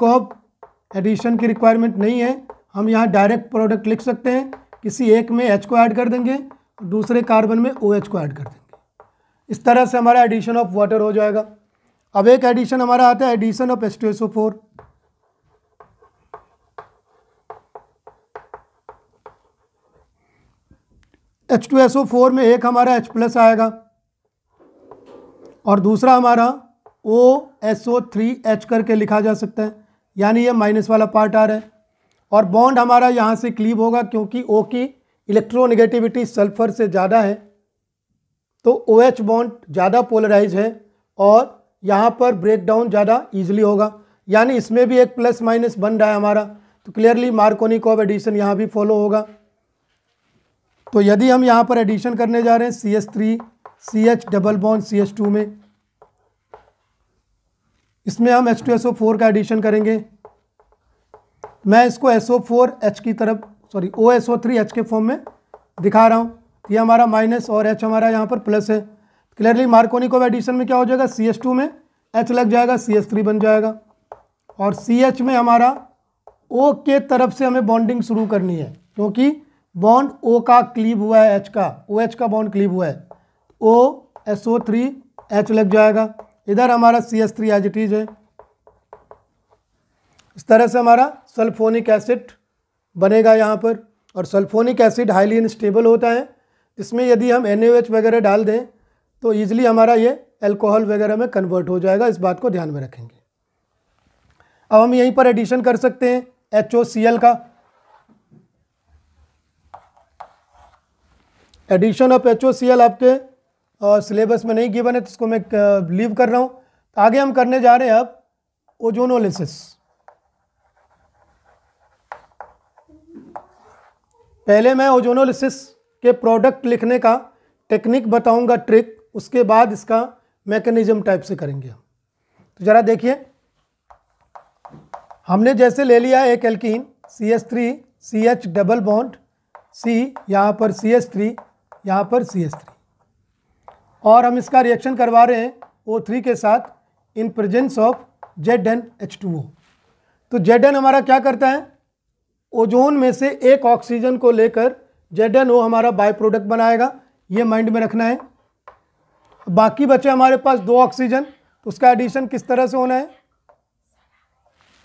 एडिशन की रिक्वायरमेंट नहीं है हम यहाँ डायरेक्ट प्रोडक्ट लिख सकते हैं किसी एक में एच को ऐड कर देंगे दूसरे कार्बन में ओ OH को ऐड कर देंगे इस तरह से हमारा एडिशन ऑफ वाटर हो जाएगा अब एक एडिशन हमारा आता है addition of S four H two S O four में एक हमारा H प्लस आएगा और दूसरा हमारा O S O three H करके लिखा जा सकता है यानी ये माइनस वाला पार्ट आ रहा है और बॉन्ड हमारा यहाँ से क्लीव होगा क्योंकि ओ की इलेक्ट्रोनेगेटिविटी सल्फर से ज़्यादा है तो ओ एच बॉन्ड ज़्यादा पोलराइज है और यहाँ पर ब्रेक डाउन ज़्यादा ईजिली होगा यानी इसमें भी एक प्लस माइनस बन रहा है हमारा तो क्लियरली मार्कोनी कॉब एडिशन यहाँ भी फॉलो होगा तो यदि हम यहाँ पर एडिशन करने जा रहे हैं C S three C H double bond C S two में इसमें हम H two S O four का एडिशन करेंगे मैं इसको एस ओ फोर एच की तरफ sorry O S O three H के फॉर्म में दिखा रहा हूँ ये हमारा माइनस और एच हमारा यहाँ पर प्लस है क्लियरली मार्कोनी को एडिशन में क्या हो जाएगा सी एच टू में एच लग जाएगा सी एच थ्री बन जाएगा और सी एच में हमारा ओ के तरफ से हमें बॉन्डिंग शुरू करनी है क्योंकि बॉन्ड ओ का क्लीब हुआ है एच का ओ एच का बॉन्ड क्लीब हुआ है O S O three H लग जाएगा इधर हमारा C S three as it is है इस तरह से हमारा सल्फोनिक एसिड बनेगा यहाँ पर और सल्फोनिक एसिड हाईली इनस्टेबल होता है इसमें यदि हम एन वगैरह डाल दें तो ईज़िली हमारा ये एल्कोहल वगैरह में कन्वर्ट हो जाएगा इस बात को ध्यान में रखेंगे अब हम यहीं पर एडिशन कर सकते हैं एच ओ सी एल का addition of H O C L आपके और सिलेबस में नहीं गिवन है तो इसको मैं लीव कर रहा हूँ तो आगे हम करने जा रहे हैं अब ओजोनोलिसिस पहले मैं ओजोनोलिसिस के प्रोडक्ट लिखने का टेक्निक बताऊंगा ट्रिक उसके बाद इसका मैकेनिज्म टाइप से करेंगे हम तो ज़रा देखिए हमने जैसे ले लिया एक alkene C S three C H double bond C यहाँ पर सी एस थ्री यहाँ पर सी एस थ्री और हम इसका रिएक्शन करवा रहे हैं ओ थ्री के साथ in presence of Z N H two O तो जेड एन हमारा क्या करता है ओजोन में से एक ऑक्सीजन को लेकर जेड एन ओ हमारा बाय प्रोडक्ट बनाएगा ये माइंड में रखना है बाकी बचे हमारे पास दो ऑक्सीजन तो उसका एडिशन किस तरह से होना है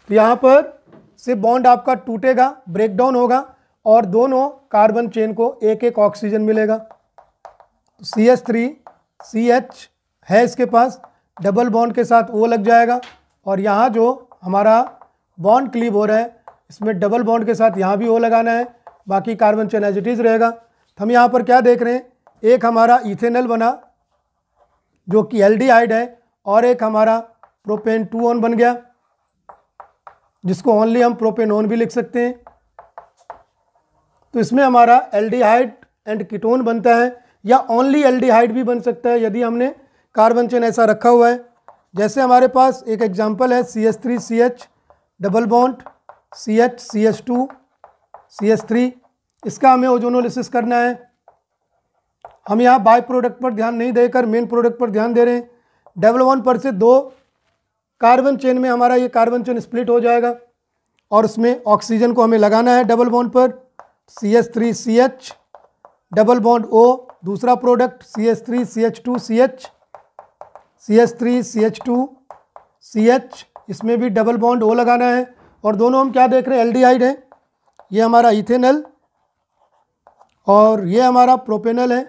तो यहाँ पर से बॉन्ड आपका टूटेगा ब्रेकडाउन होगा और दोनों कार्बन चेन को एक एक ऑक्सीजन मिलेगा C H three C H है इसके पास डबल बॉन्ड के साथ वो लग जाएगा और यहाँ जो हमारा बॉन्ड क्लीव हो रहा है इसमें डबल बॉन्ड के साथ यहाँ भी वो लगाना है बाकी carbon chain as it is रहेगा हम यहाँ पर क्या देख रहे हैं एक हमारा इथेनल बना जो कि एल है और एक हमारा प्रोपेन टू ऑन बन गया जिसको ओनली हम प्रोपेन ऑन भी लिख सकते हैं तो इसमें हमारा एल एंड कीटोन बनता है या ओनली एल भी बन सकता है यदि हमने कार्बन चेन ऐसा रखा हुआ है जैसे हमारे पास एक एग्जांपल है C H three C H double bond C H C H two C S three इसका हमें ओजोनोलिसिस करना है हम यहाँ बाय प्रोडक्ट पर ध्यान नहीं देकर मेन प्रोडक्ट पर ध्यान दे रहे हैं डबल वन पर से दो कार्बन चेन में हमारा ये कार्बन चेन स्प्लिट हो जाएगा और उसमें ऑक्सीजन को हमें लगाना है डबल बॉन्ड पर C S three C H double bond O दूसरा product C S three C H two C H C S three C H two C H इसमें भी डबल बॉन्ड ओ लगाना है और दोनों हम क्या देख रहे हैं एल डी आइड है ये हमारा इथेनल और ये हमारा प्रोपेनल है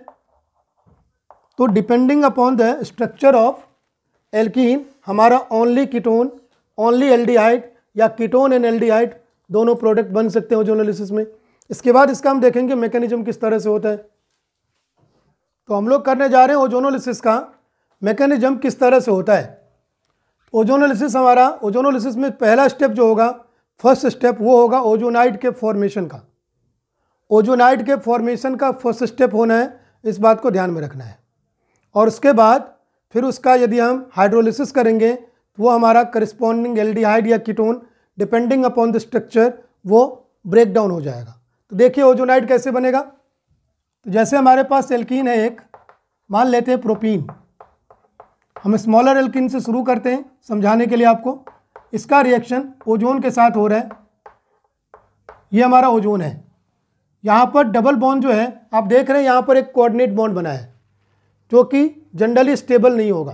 तो depending upon the structure of alkene हमारा ओनली कीटोन ओनली एल्डिहाइड या कीटोन एंड एल्डिहाइड दोनों प्रोडक्ट बन सकते हैं ओजोनोलिसिस में इसके बाद इसका हम देखेंगे मैकेनिज्म किस तरह से होता है तो हम लोग करने जा रहे हैं ओजोनोलिसिस का मैकेनिज्म किस तरह से होता है ओजोनोलिसिस हमारा ओजोनोलिसिस में पहला स्टेप जो होगा फर्स्ट स्टेप वो होगा ओजोनाइट के फॉर्मेशन का ओजोनाइट के फॉर्मेशन का फर्स्ट स्टेप होना है इस बात को ध्यान में रखना है और उसके बाद फिर उसका यदि हम हाइड्रोलिसिस करेंगे तो वो हमारा करिस्पॉन्डिंग एल्डिहाइड या ketone depending upon the structure वो ब्रेक डाउन हो जाएगा तो देखिए ओजोनाइट कैसे बनेगा तो जैसे हमारे पास एल्किन है एक मान लेते हैं प्रोपीन हम स्मॉलर एल्किन से शुरू करते हैं समझाने के लिए आपको इसका रिएक्शन ओजोन के साथ हो रहा है ये हमारा ओजोन है यहाँ पर डबल बॉन्ड जो है आप देख रहे हैं यहाँ पर एक कोऑर्डिनेट बॉन्ड बना है जो कि जनरली स्टेबल नहीं होगा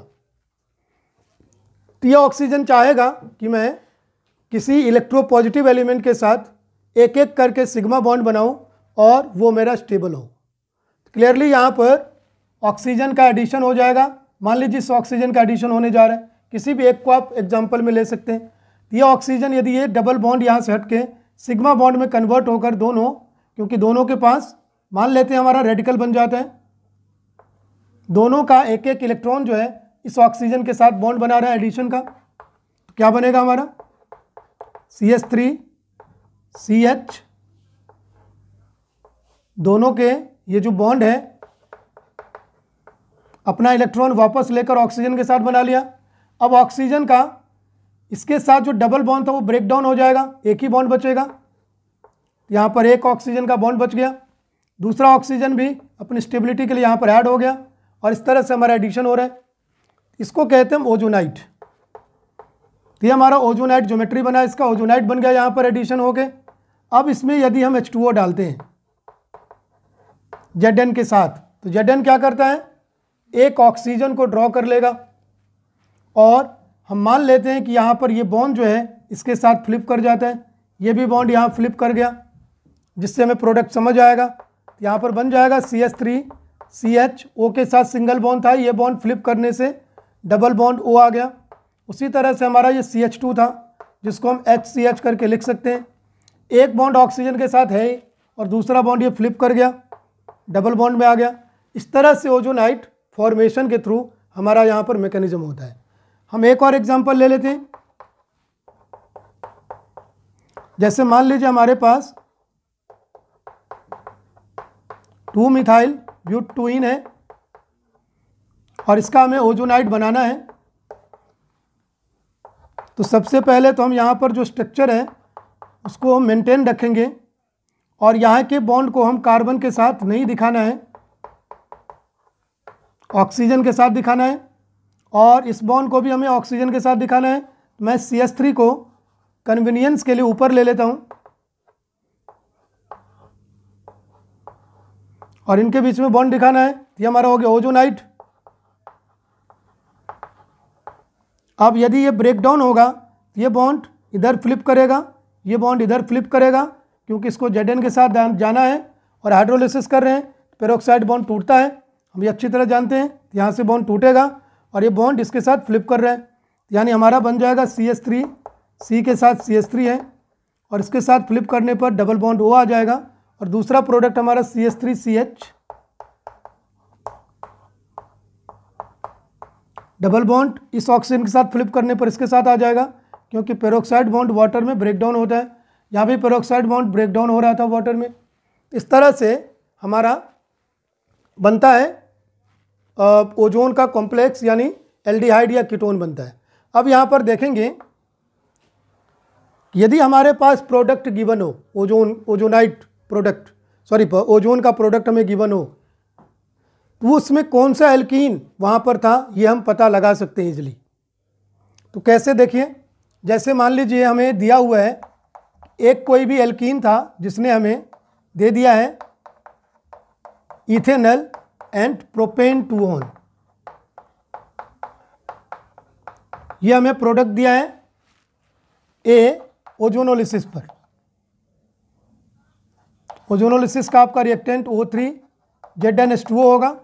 तो यह ऑक्सीजन चाहेगा कि मैं किसी इलेक्ट्रो पॉजिटिव एलिमेंट के साथ एक एक करके सिग्मा बॉन्ड बनाऊं और वो मेरा स्टेबल हो क्लियरली यहाँ पर ऑक्सीजन का एडिशन हो जाएगा मान लीजिए इस ऑक्सीजन का एडिशन होने जा रहा है किसी भी एक को आप एग्जाम्पल में ले सकते हैं तो ये ऑक्सीजन यदि ये डबल बॉन्ड यहाँ से हट के सिग्मा बॉन्ड में कन्वर्ट होकर दोनों क्योंकि दोनों के पास मान लेते हैं हमारा रेडिकल बन जाता है दोनों का एक एक इलेक्ट्रॉन जो है इस ऑक्सीजन के साथ बॉन्ड बना रहा है एडिशन का तो क्या बनेगा हमारा C S three C H दोनों के ये जो बॉन्ड है अपना इलेक्ट्रॉन वापस लेकर ऑक्सीजन के साथ बना लिया अब ऑक्सीजन का इसके साथ जो डबल बॉन्ड था वो ब्रेक डाउन हो जाएगा एक ही बॉन्ड बचेगा यहाँ पर एक ऑक्सीजन का बॉन्ड बच गया दूसरा ऑक्सीजन भी अपनी स्टेबिलिटी के लिए यहाँ पर ऐड हो गया और इस तरह से हमारा एडिशन हो रहा है इसको कहते हैं हम ओजोनाइट ये हमारा ओजोनाइट ज्योमेट्री बना इसका ओजोनाइट बन गया यहाँ पर एडिशन हो गए अब इसमें यदि हम एच डालते हैं जेड के साथ तो जेड क्या करता है एक ऑक्सीजन को ड्रॉ कर लेगा और हम मान लेते हैं कि यहाँ पर ये बॉन्ड जो है इसके साथ फ्लिप कर जाता है ये भी बॉन्ड यहाँ फ्लिप कर गया जिससे हमें प्रोडक्ट समझ आएगा यहाँ पर बन जाएगा C H three C H O के साथ सिंगल बॉन्ड था ये बॉन्ड फ्लिप करने से डबल बॉन्ड ओ आ गया उसी तरह से हमारा ये सी एच टू था जिसको हम एच सी एच करके लिख सकते हैं एक बॉन्ड ऑक्सीजन के साथ है और दूसरा बॉन्ड ये फ्लिप कर गया डबल बॉन्ड में आ गया इस तरह से ओजोनाइट फॉर्मेशन के थ्रू हमारा यहाँ पर मेकेनिज़म होता है हम एक और एग्जाम्पल ले लेते हैं जैसे मान लीजिए हमारे पास two methyl but two ene है और इसका हमें ओजोनाइट बनाना है तो सबसे पहले तो हम यहाँ पर जो स्ट्रक्चर है उसको हम मेंटेन रखेंगे और यहाँ के बॉन्ड को हम कार्बन के साथ नहीं दिखाना है ऑक्सीजन के साथ दिखाना है और इस बॉन्ड को भी हमें ऑक्सीजन के साथ दिखाना है तो मैं सी एस थ्री को कन्वीनियंस के लिए ऊपर ले लेता हूँ और इनके बीच में बॉन्ड दिखाना है ये हमारा हो गया ओजोनाइट अब यदि ये ब्रेक डाउन होगा ये बॉन्ड इधर फ्लिप करेगा ये बॉन्ड इधर फ्लिप करेगा क्योंकि इसको जेड के साथ जाना है और हाइड्रोलिसिस कर रहे हैं पेरोक्साइड बॉन्ड टूटता है हम ये अच्छी तरह जानते हैं यहाँ से बॉन्ड टूटेगा और ये बॉन्ड इसके साथ फ्लिप कर रहे हैं यानी हमारा बन जाएगा सी एस थ्री सी के साथ सी एस थ्री है और इसके साथ फ्लिप करने पर डबल बॉन्ड ओ आ जाएगा और दूसरा प्रोडक्ट हमारा C S three C H double bond इस ऑक्सीजन के साथ फ्लिप करने पर इसके साथ आ जाएगा क्योंकि पेरोक्साइड बॉन्ड वाटर में ब्रेक डाउन होता है यहाँ भी पेरोक्साइड बॉन्ड ब्रेक डाउन हो रहा था वाटर में इस तरह से हमारा बनता है ओजोन का कॉम्प्लेक्स यानी एल्डिहाइड या कीटोन बनता है अब यहाँ पर देखेंगे यदि हमारे पास प्रोडक्ट गिवन हो ozone ozonide product sorry ozone का प्रोडक्ट हमें गिवन हो तो उसमें कौन सा एल्कीन वहाँ पर था ये हम पता लगा सकते हैं इजली तो कैसे देखिए जैसे मान लीजिए हमें दिया हुआ है एक कोई भी एल्कीन था जिसने हमें दे दिया है ethanal and propane two one ये हमें प्रोडक्ट दिया है ए ओजोनोलिसिस पर ओजोनोलिसिस का आपका reactant O three Z N S two होगा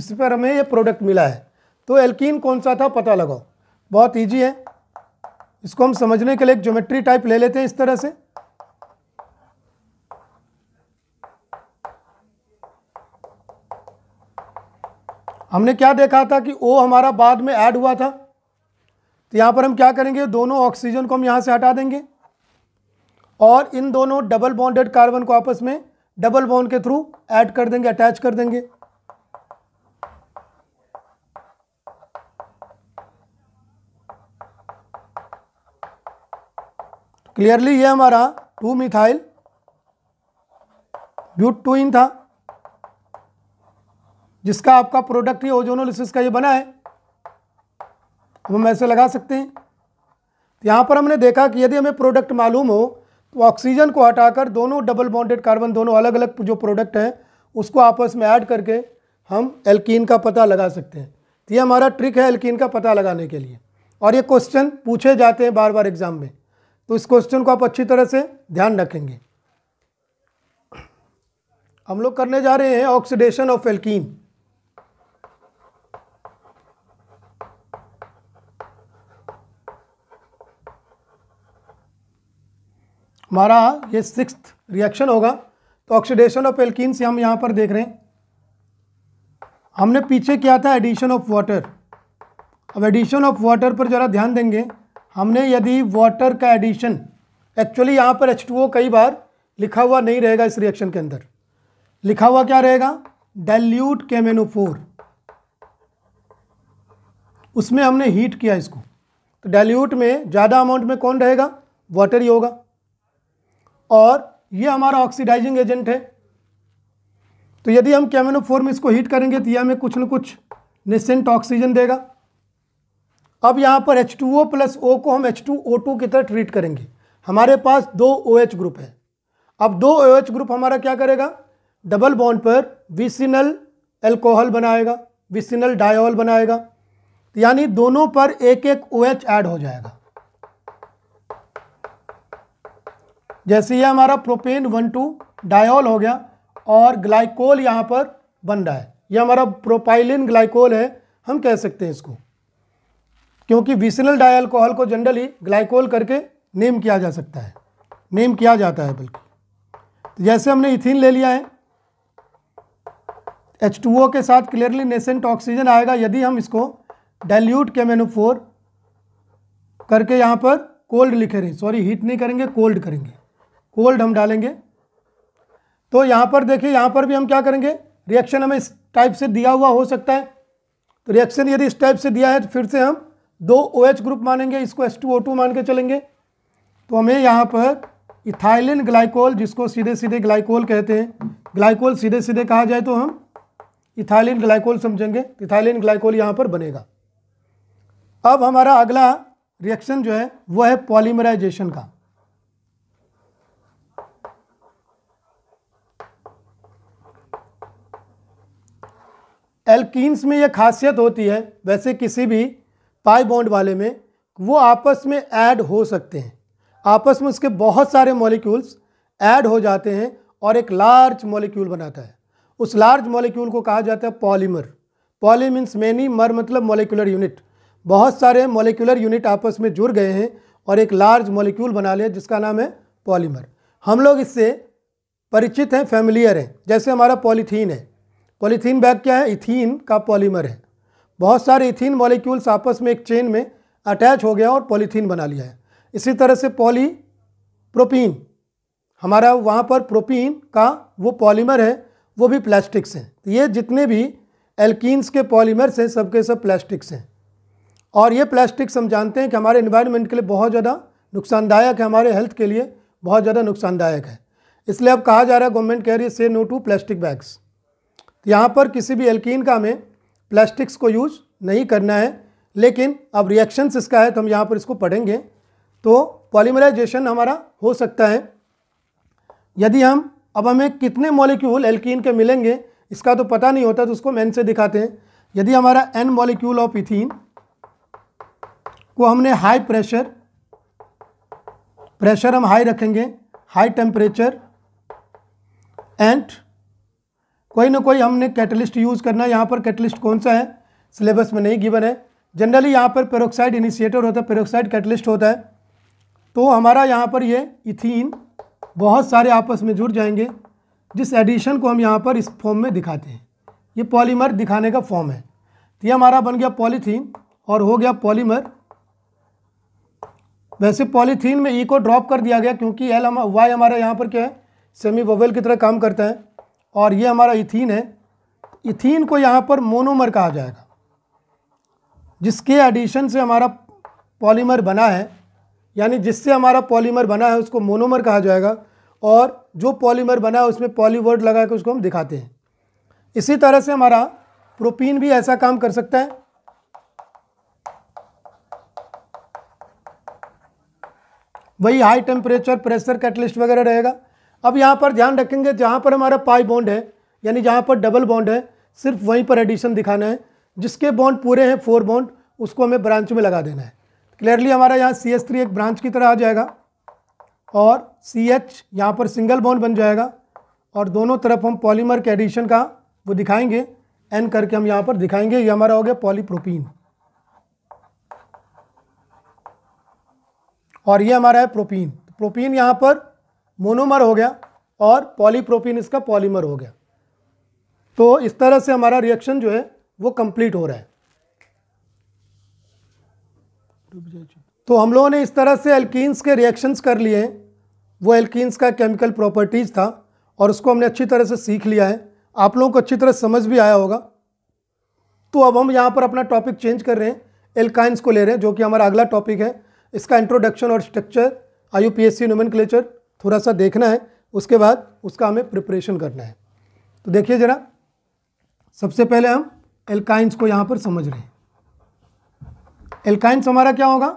इस पर हमें ये प्रोडक्ट मिला है तो एल्कीन कौन सा था पता लगाओ बहुत इजी है इसको हम समझने के लिए एक ज्योमेट्री टाइप ले लेते हैं इस तरह से हमने क्या देखा था कि ओ हमारा बाद में ऐड हुआ था तो यहाँ पर हम क्या करेंगे दोनों ऑक्सीजन को हम यहाँ से हटा देंगे और इन दोनों डबल बॉन्डेड कार्बन को आपस में डबल बॉन्ड के थ्रू ऐड कर देंगे अटैच कर देंगे क्लियरली ये हमारा two methyl but two ene था जिसका आपका प्रोडक्ट ही ओजोनोलिसिस का ये बना है हम ऐसे लगा सकते हैं तो यहाँ पर हमने देखा कि यदि हमें प्रोडक्ट मालूम हो तो ऑक्सीजन को हटाकर दोनों डबल बॉन्डेड कार्बन दोनों अलग अलग जो प्रोडक्ट हैं उसको आपस में ऐड करके हम एल्कीन का पता लगा सकते हैं तो ये हमारा ट्रिक है एल्कीन का पता लगाने के लिए और ये क्वेश्चन पूछे जाते हैं बार बार एग्जाम में तो इस क्वेश्चन को आप अच्छी तरह से ध्यान रखेंगे हम लोग करने जा रहे हैं ऑक्सीडेशन ऑफ एल्कीन हमारा ये सिक्स रिएक्शन होगा तो ऑक्सीडेशन ऑफ एल्किन से हम यहाँ पर देख रहे हैं हमने पीछे किया था एडिशन ऑफ वाटर अब एडिशन ऑफ वाटर पर ज़रा ध्यान देंगे हमने यदि वाटर का एडिशन एक्चुअली यहाँ पर एच कई बार लिखा हुआ नहीं रहेगा इस रिएक्शन के अंदर लिखा हुआ क्या रहेगा डाइल्यूट फोर उसमें हमने हीट किया इसको तो डाइल्यूट में ज़्यादा अमाउंट में कौन रहेगा वाटर ही होगा और ये हमारा ऑक्सीडाइजिंग एजेंट है तो यदि हम कैमेनोफोर में इसको हीट करेंगे तो यह हमें कुछ न कुछ निश्चिंत ऑक्सीजन देगा अब यहाँ पर H two O plus O को हम एच टू ओ टू की तरह ट्रीट करेंगे हमारे पास दो ओ OH ग्रुप है अब दो ओ OH ग्रुप हमारा क्या करेगा डबल बॉन्ड पर विसिनल एल्कोहल बनाएगा विसिनल डायोल बनाएगा यानी दोनों पर एक एक ओ OH ऐड हो जाएगा जैसे ये हमारा प्रोपेन वन टू डायोल हो गया और ग्लाइकोल यहाँ पर बन रहा है ये हमारा प्रोपाइलिन ग्लाइकोल है हम कह सकते हैं इसको क्योंकि विसनल डायल्कोहल को जनरली ग्लाइकोल करके नेम किया जा सकता है नेम किया जाता है बल्कि तो जैसे हमने इथिन ले लिया है एच के साथ क्लियरली नेसेंट ऑक्सीजन आएगा यदि हम इसको डाइल्यूट केमेनोफोर करके यहाँ पर कोल्ड लिखे रहे सॉरी हीट नहीं करेंगे कोल्ड करेंगे कोल्ड हम डालेंगे तो यहाँ पर देखिए यहाँ पर भी हम क्या करेंगे रिएक्शन हमें इस टाइप से दिया हुआ हो सकता है तो रिएक्शन यदि इस टाइप से दिया है तो फिर से हम दो ओ OH ग्रुप मानेंगे इसको टू मान के चलेंगे तो हमें यहाँ पर इथाइलिन ग्लाइकोल जिसको सीधे सीधे ग्लाइकोल कहते हैं ग्लाइकोल सीधे सीधे कहा जाए तो हम इथाइलिन ग्लाइकोल समझेंगे इथाइलिन ग्लाइकोल यहाँ पर बनेगा अब हमारा अगला रिएक्शन जो है वह है पॉलीमराइजेशन का एल्किन्स में यह खासियत होती है वैसे किसी भी पाई बॉन्ड वाले में वो आपस में ऐड हो सकते हैं आपस में उसके बहुत सारे मॉलिक्यूल्स ऐड हो जाते हैं और एक लार्ज मॉलिक्यूल बनाता है उस लार्ज मॉलिक्यूल को कहा जाता है पॉलीमर पॉली मीन्स मैनी मर मतलब मॉलिकुलर यूनिट बहुत सारे मॉलिकुलर यूनिट आपस में जुड़ गए हैं और एक लार्ज मॉलिक्यूल बना लिया जिसका नाम है पॉलीमर हम लोग इससे परिचित हैं फैमिलियर हैं जैसे हमारा पॉलीथीन है पॉलीथीन बैग क्या है इथीन का पॉलीमर है बहुत सारे इथीन मॉलिक्यूल्स आपस में एक चेन में अटैच हो गया और पॉलीथीन बना लिया है इसी तरह से पॉली प्रोपीन हमारा वहाँ पर प्रोपीन का वो पॉलीमर है वो भी प्लास्टिक्स हैं तो ये जितने भी एल्किस के पॉलीमर्स हैं सबके सब प्लास्टिक्स हैं और ये प्लास्टिक्स हम जानते हैं कि हमारे इन्वायरमेंट के लिए बहुत ज़्यादा नुकसानदायक है हमारे हेल्थ के लिए बहुत ज़्यादा नुकसानदायक है इसलिए अब कहा जा रहा है गवर्नमेंट कह रही है से नो टू प्लास्टिक बैग्स तो यहाँ पर किसी भी एल्कीन का हमें प्लास्टिक्स को यूज नहीं करना है लेकिन अब रिएक्शंस इसका है तो हम यहाँ पर इसको पढ़ेंगे तो पॉलीमराइजेशन हमारा हो सकता है यदि हम अब हमें कितने मॉलिक्यूल एल्कीन के मिलेंगे इसका तो पता नहीं होता तो उसको मैन से दिखाते हैं यदि हमारा एन मॉलिक्यूल ऑफ इथीन को हमने हाई प्रेशर प्रेशर हम हाई रखेंगे हाई टेम्परेचर एंड कोई ना कोई हमने कैटलिस्ट यूज़ करना है यहाँ पर कैटलिस्ट कौन सा है सिलेबस में नहीं गिवन है जनरली यहाँ पर पेरोक्साइड इनिशिएटर होता है पेरोक्साइड कैटलिस्ट होता है तो हमारा यहाँ पर ये इथीन बहुत सारे आपस में जुड़ जाएंगे जिस एडिशन को हम यहाँ पर इस फॉर्म में दिखाते हैं ये पॉलीमर दिखाने का फॉर्म है तो ये हमारा बन गया पॉलीथीन और हो गया पॉलीमर वैसे पॉलीथीन में ई e को ड्रॉप कर दिया गया क्योंकि एल हम वाई हमारा यहाँ पर क्या है सेमी वोवेल की तरह काम करता है और ये हमारा इथीन है इथीन को यहाँ पर मोनोमर कहा जाएगा जिसके एडिशन से हमारा पॉलीमर बना है यानी जिससे हमारा पॉलीमर बना है उसको मोनोमर कहा जाएगा और जो पॉलीमर बना है उसमें पॉलीवर्ड लगा के उसको हम दिखाते हैं इसी तरह से हमारा प्रोटीन भी ऐसा काम कर सकता है वही हाई टेम्परेचर प्रेशर कैटलिस्ट वगैरह रहेगा अब यहाँ पर ध्यान रखेंगे जहाँ पर हमारा पाई बॉन्ड है यानी जहाँ पर डबल बॉन्ड है सिर्फ वहीं पर एडिशन दिखाना है जिसके बॉन्ड पूरे हैं फोर बॉन्ड उसको हमें ब्रांच में लगा देना है क्लियरली हमारा यहाँ सी एच थ्री एक ब्रांच की तरह आ जाएगा और सी एच यहाँ पर सिंगल बॉन्ड बन जाएगा और दोनों तरफ हम पॉलीमर के एडिशन का वो दिखाएंगे एन करके हम यहाँ पर दिखाएंगे ये हमारा हो गया पॉलीप्रोपीन और ये हमारा है प्रोपीन प्रोपीन यहाँ पर मोनोमर हो गया और पॉलीप्रोपीन इसका पॉलीमर हो गया तो इस तरह से हमारा रिएक्शन जो है वो कंप्लीट हो रहा है तो हम लोगों ने इस तरह से एल्किस के रिएक्शंस कर लिए हैं वो एल्किन्स का केमिकल प्रॉपर्टीज़ था और उसको हमने अच्छी तरह से सीख लिया है आप लोगों को अच्छी तरह समझ भी आया होगा तो अब हम यहाँ पर अपना टॉपिक चेंज कर रहे हैं एल्काइंस को ले रहे हैं जो कि हमारा अगला टॉपिक है इसका इंट्रोडक्शन और structure I U P A C थोड़ा सा देखना है उसके बाद उसका हमें प्रिपरेशन करना है तो देखिए ज़रा सबसे पहले हम एल्काइंस को यहाँ पर समझ रहे हैं एल्काइंस हमारा क्या होगा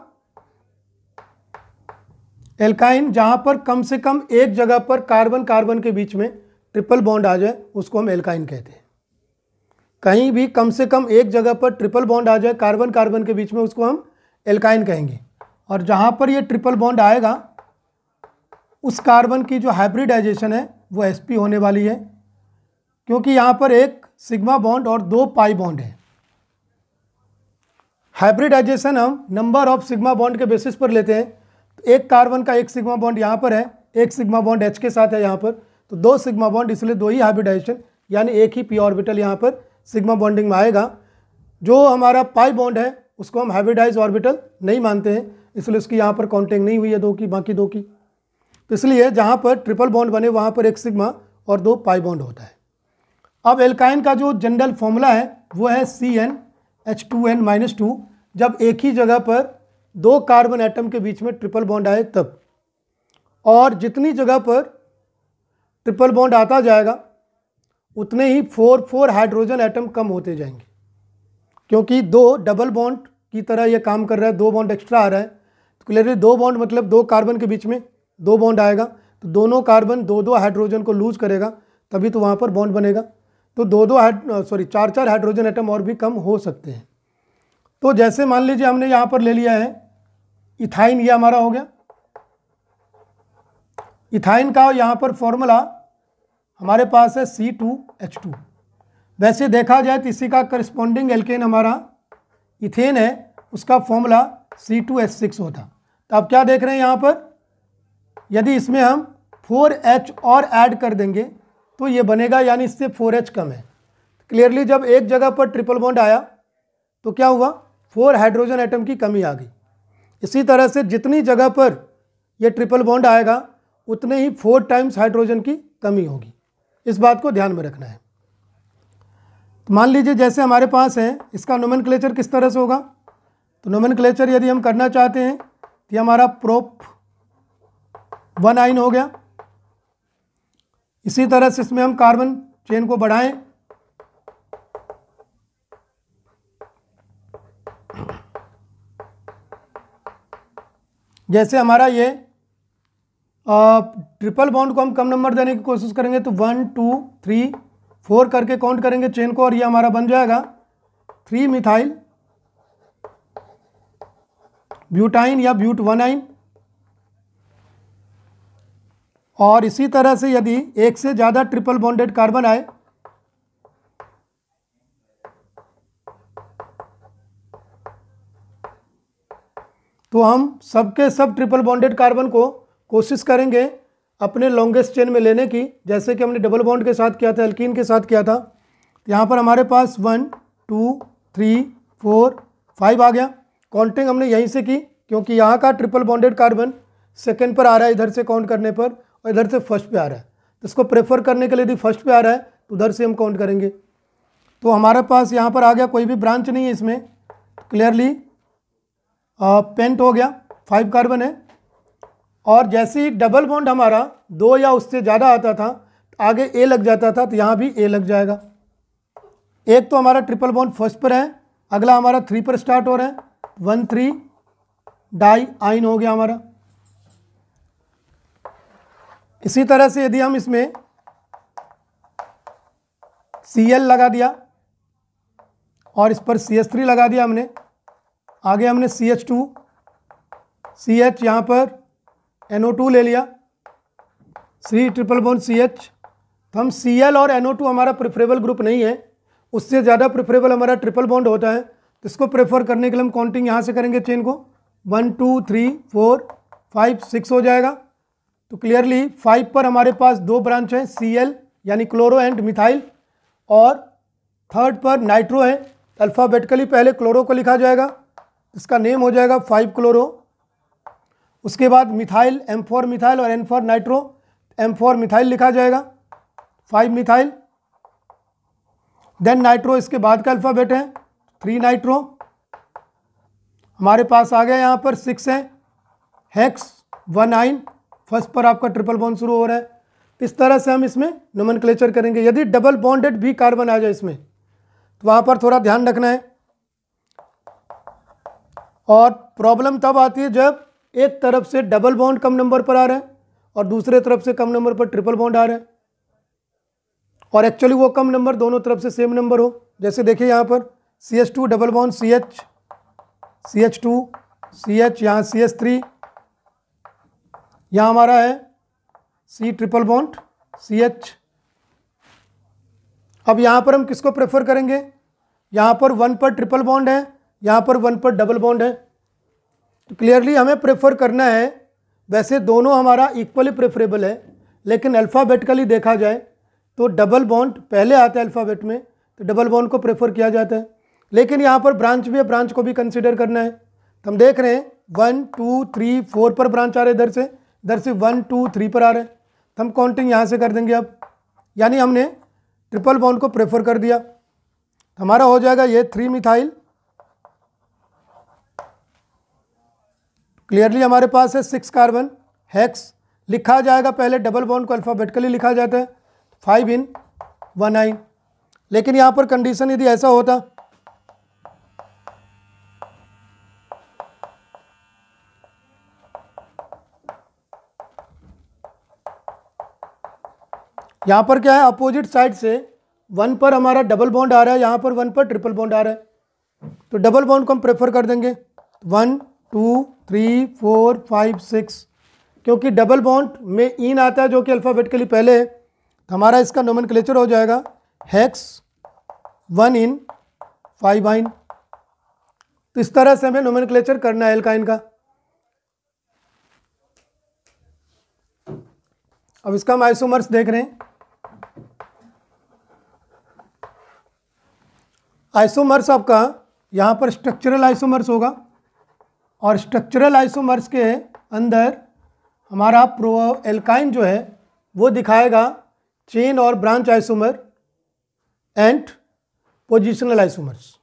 एल्काइन जहाँ पर कम से कम एक जगह पर कार्बन कार्बन के बीच में ट्रिपल बॉन्ड आ जाए उसको हम एल्काइन कहते हैं कहीं भी कम से कम एक जगह पर ट्रिपल बॉन्ड आ जाए कार्बन कार्बन के बीच में उसको हम एल्काइन कहेंगे और जहाँ पर ये ट्रिपल बॉन्ड आएगा उस कार्बन की जो हाइब्रिडाइजेशन है वो एस पी होने वाली है क्योंकि यहाँ पर एक सिग्मा बॉन्ड और दो पाई बॉन्ड है हाइब्रिडाइजेशन हम नंबर ऑफ सिग्मा बॉन्ड के बेसिस पर लेते हैं तो एक कार्बन का एक सिग्मा बॉन्ड यहाँ पर है एक सिग्मा बॉन्ड एच के साथ है यहाँ पर तो दो सिग्मा बॉन्ड इसलिए दो ही हाइब्रिडाइजेशन यानी एक ही पी ऑर्बिटल यहाँ पर सिग्मा बॉन्डिंग में आएगा जो हमारा पाई बॉन्ड है उसको हम हाइब्रिडाइज ऑर्बिटल नहीं मानते हैं इसलिए उसकी यहाँ पर काउंटिंग नहीं हुई है दो की बाकी दो की तो इसलिए जहाँ पर ट्रिपल बॉन्ड बने वहाँ पर एक सिग्मा और दो पाई बॉन्ड होता है अब एल्काइन का जो जनरल फॉर्मूला है वो है C N H two N minus two जब एक ही जगह पर दो कार्बन एटम के बीच में ट्रिपल बॉन्ड आए तब और जितनी जगह पर ट्रिपल बॉन्ड आता जाएगा उतने ही फोर फोर हाइड्रोजन एटम कम होते जाएंगे क्योंकि दो डबल बॉन्ड की तरह ये काम कर रहा है दो बॉन्ड एक्स्ट्रा आ रहा है तो क्लियरली दो बॉन्ड मतलब दो कार्बन के बीच में दो बॉन्ड आएगा तो दोनों कार्बन दो दो हाइड्रोजन को लूज करेगा तभी तो वहाँ पर बॉन्ड बनेगा तो दो दो सॉरी चार चार हाइड्रोजन आइटम और भी कम हो सकते हैं तो जैसे मान लीजिए हमने यहाँ पर ले लिया है इथाइन ये हमारा हो गया इथाइन का यहाँ पर फॉर्मूला हमारे पास है सी टू एच टू वैसे देखा जाए तो इसी का करस्पॉन्डिंग एल्केन हमारा इथेन है उसका formula C two H six होता तो आप क्या देख रहे हैं यहाँ पर यदि इसमें हम 4H और ऐड कर देंगे तो ये बनेगा यानी इससे 4H कम है क्लियरली जब एक जगह पर ट्रिपल बॉन्ड आया तो क्या हुआ फोर हाइड्रोजन आइटम की कमी आ गई इसी तरह से जितनी जगह पर यह ट्रिपल बॉन्ड आएगा उतने ही फोर टाइम्स हाइड्रोजन की कमी होगी इस बात को ध्यान में रखना है तो मान लीजिए जैसे हमारे पास है इसका नोमन किस तरह से होगा तो नोमन यदि हम करना चाहते हैं तो हमारा प्रोप वन आइन हो गया इसी तरह से इसमें हम कार्बन चेन को बढ़ाएं जैसे हमारा ये ट्रिपल बॉन्ड को हम कम नंबर देने की कोशिश करेंगे तो वन टू थ्री फोर करके काउंट करेंगे चेन को और ये हमारा बन जाएगा थ्री मिथाइल ब्यूटाइन या ब्यूट वन आइन और इसी तरह से यदि एक से ज़्यादा ट्रिपल बॉन्डेड कार्बन आए तो हम सबके सब ट्रिपल बॉन्डेड कार्बन को कोशिश करेंगे अपने लॉन्गेस्ट चेन में लेने की जैसे कि हमने डबल बॉन्ड के साथ किया था एल्किन के साथ किया था तो यहाँ पर हमारे पास one two three four five आ गया काउंटिंग हमने यहीं से की क्योंकि यहाँ का ट्रिपल बॉन्डेड कार्बन सेकेंड पर आ रहा है इधर से काउंट करने पर और इधर से फर्स्ट पे आ रहा है तो इसको प्रेफर करने के लिए यदि फर्स्ट पे आ रहा है तो उधर से हम काउंट करेंगे तो हमारे पास यहाँ पर आ गया कोई भी ब्रांच नहीं है इसमें क्लियरली पेंट हो गया फाइव कार्बन है और जैसे ही डबल बॉन्ड हमारा दो या उससे ज़्यादा आता था आगे ए लग जाता था तो यहाँ भी ए लग जाएगा एक तो हमारा ट्रिपल बॉन्ड फर्स्ट पर है अगला हमारा थ्री पर स्टार्ट हो रहा है वन थ्री डाई आइन हो गया हमारा इसी तरह से यदि हम इसमें सी एल लगा दिया और इस पर सी एच थ्री लगा दिया हमने आगे हमने C H two C H यहाँ पर एन ओ टू ले लिया C triple bond C H तो हम सी एल और एन ओ टू हमारा प्रेफरेबल ग्रुप नहीं है उससे ज़्यादा प्रेफरेबल हमारा ट्रिपल बॉन्ड होता है तो इसको प्रेफर करने के लिए हम काउंटिंग यहाँ से करेंगे चेन को one two three four five six हो जाएगा तो क्लियरली फाइव पर हमारे पास दो ब्रांच हैं सी एल यानी क्लोरो एंड मिथाइल और थर्ड पर नाइट्रो है अल्फ़ाबेटिकली पहले क्लोरो को लिखा जाएगा इसका नेम हो जाएगा फाइव क्लोरो उसके बाद मिथाइल एम फोर मिथाइल और N four nitro M four methyl लिखा जाएगा फाइव मिथाइल देन नाइट्रो इसके बाद का अल्फ़ाबेट है थ्री नाइट्रो हमारे पास आ गया यहाँ पर सिक्स है हेक्स वन नाइन फर्स्ट पर आपका ट्रिपल बॉन्ड शुरू हो रहा है तो इस तरह से हम इसमें नमन करेंगे यदि डबल बॉन्डेड भी कार्बन आ जाए इसमें तो वहाँ पर थोड़ा ध्यान रखना है और प्रॉब्लम तब आती है जब एक तरफ से डबल बॉन्ड कम नंबर पर आ रहे हैं और दूसरे तरफ से कम नंबर पर ट्रिपल बॉन्ड आ रहे हैं और एक्चुअली वो कम नंबर दोनों तरफ से सेम नंबर हो जैसे देखिए यहाँ पर C two double bond C H C H two C H यहाँ सी एच थ्री यहाँ हमारा है C triple bond C H अब यहाँ पर हम किसको प्रेफर करेंगे यहाँ पर वन पर ट्रिपल बॉन्ड है यहाँ पर वन पर डबल बॉन्ड है तो क्लियरली हमें प्रेफर करना है वैसे दोनों हमारा इक्वली प्रेफरेबल है लेकिन अल्फ़ाबेटिकली देखा जाए तो डबल बॉन्ड पहले आता है अल्फ़ाबेट में तो डबल बॉन्ड को प्रेफर किया जाता है लेकिन यहाँ पर ब्रांच भी है ब्रांच को भी कंसिडर करना है तो हम देख रहे हैं वन टू थ्री फोर पर ब्रांच आ रहे इधर से इधर से वन टू थ्री पर आ रहे हैं तो हम काउंटिंग यहाँ से कर देंगे अब यानी हमने ट्रिपल बॉन्ड को प्रेफर कर दिया तो हमारा हो जाएगा ये थ्री मिथाइल क्लियरली हमारे पास है सिक्स कार्बन हैक्स लिखा जाएगा पहले डबल बॉन्ड को अल्फ़ाबेटिकली लिखा जाता है फाइव इन वन आइन लेकिन यहाँ पर कंडीशन यदि ऐसा होता यहाँ पर क्या है अपोजिट साइड से वन पर हमारा डबल बॉन्ड आ रहा है यहाँ पर वन पर ट्रिपल बॉन्ड आ रहा है तो डबल बॉन्ड को हम प्रेफर कर देंगे one two three four five six क्योंकि डबल बॉन्ड में इन आता है जो कि अल्फाबेट के लिए पहले है तो हमारा इसका नोमन हो जाएगा हैक्स वन इन फाइव आइन तो इस तरह से हमें नोमन करना है एल्काइन का अब इसका हम आइसोमर्स देख रहे हैं आइसोमर्स आपका यहाँ पर स्ट्रक्चरल आइसोमर्स होगा और स्ट्रक्चरल आइसोमर्स के अंदर हमारा प्रो एल्काइन जो है वो दिखाएगा चेन और branch isomer and positional isomers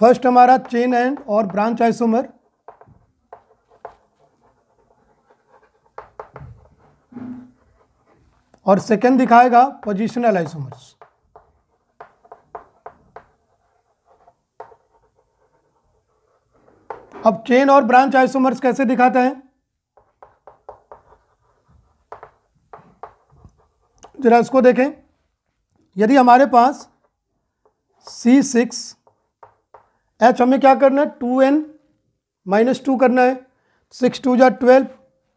first हमारा चेन एंड और ब्रांच आइसोमर और सेकेंड दिखाएगा पोजिशनल आइसोमर्स अब चेन और ब्रांच आइसोमर्स कैसे दिखाते हैं जरा इसको देखें यदि हमारे पास सी सिक्स एच हमें क्या करना है टू एन माइनस टू करना है सिक्स टू या twelve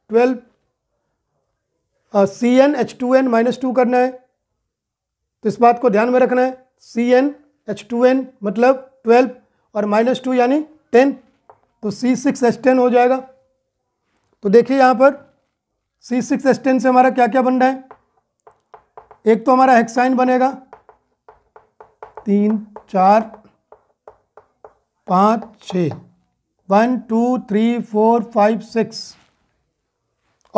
twelve C N H two N minus two करना है तो इस बात को ध्यान में रखना है C N H two N मतलब ट्वेल्व और माइनस टू यानी टेन तो सी सिक्स एस टेन हो जाएगा तो देखिए यहाँ पर सी सिक्स एस टेन से हमारा क्या क्या बन रहा है एक तो हमारा हेक्साइन बनेगा तीन चार पाँच छ one two three four five six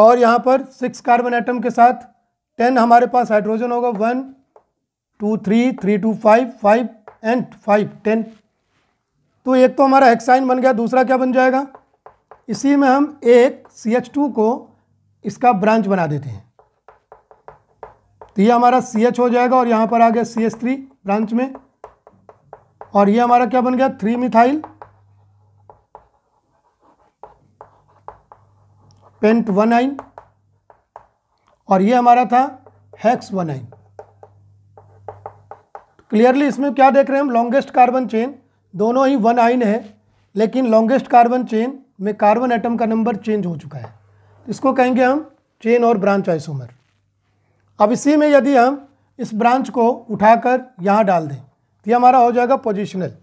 और यहाँ पर सिक्स कार्बन एटम के साथ टेन हमारे पास हाइड्रोजन होगा one two three three two five five and five ten तो एक तो हमारा हेक्साइन बन गया दूसरा क्या बन जाएगा इसी में हम एक सी एच टू को इसका ब्रांच बना देते हैं तो ये हमारा सी एच हो जाएगा और यहाँ पर आ गया सी एच थ्री ब्रांच में और ये हमारा क्या बन गया three methyl pent one yne और ये हमारा था हेक्स वन आइन क्लियरली इसमें क्या देख रहे हैं हम लॉन्गेस्ट कार्बन चेन दोनों ही वन आइन है लेकिन लॉन्गेस्ट कार्बन चेन में कार्बन एटम का नंबर चेंज हो चुका है इसको कहेंगे हम चेन और ब्रांच आइसोमर अब इसी में यदि हम इस ब्रांच को उठाकर यहाँ डाल दें तो ये हमारा हो जाएगा positional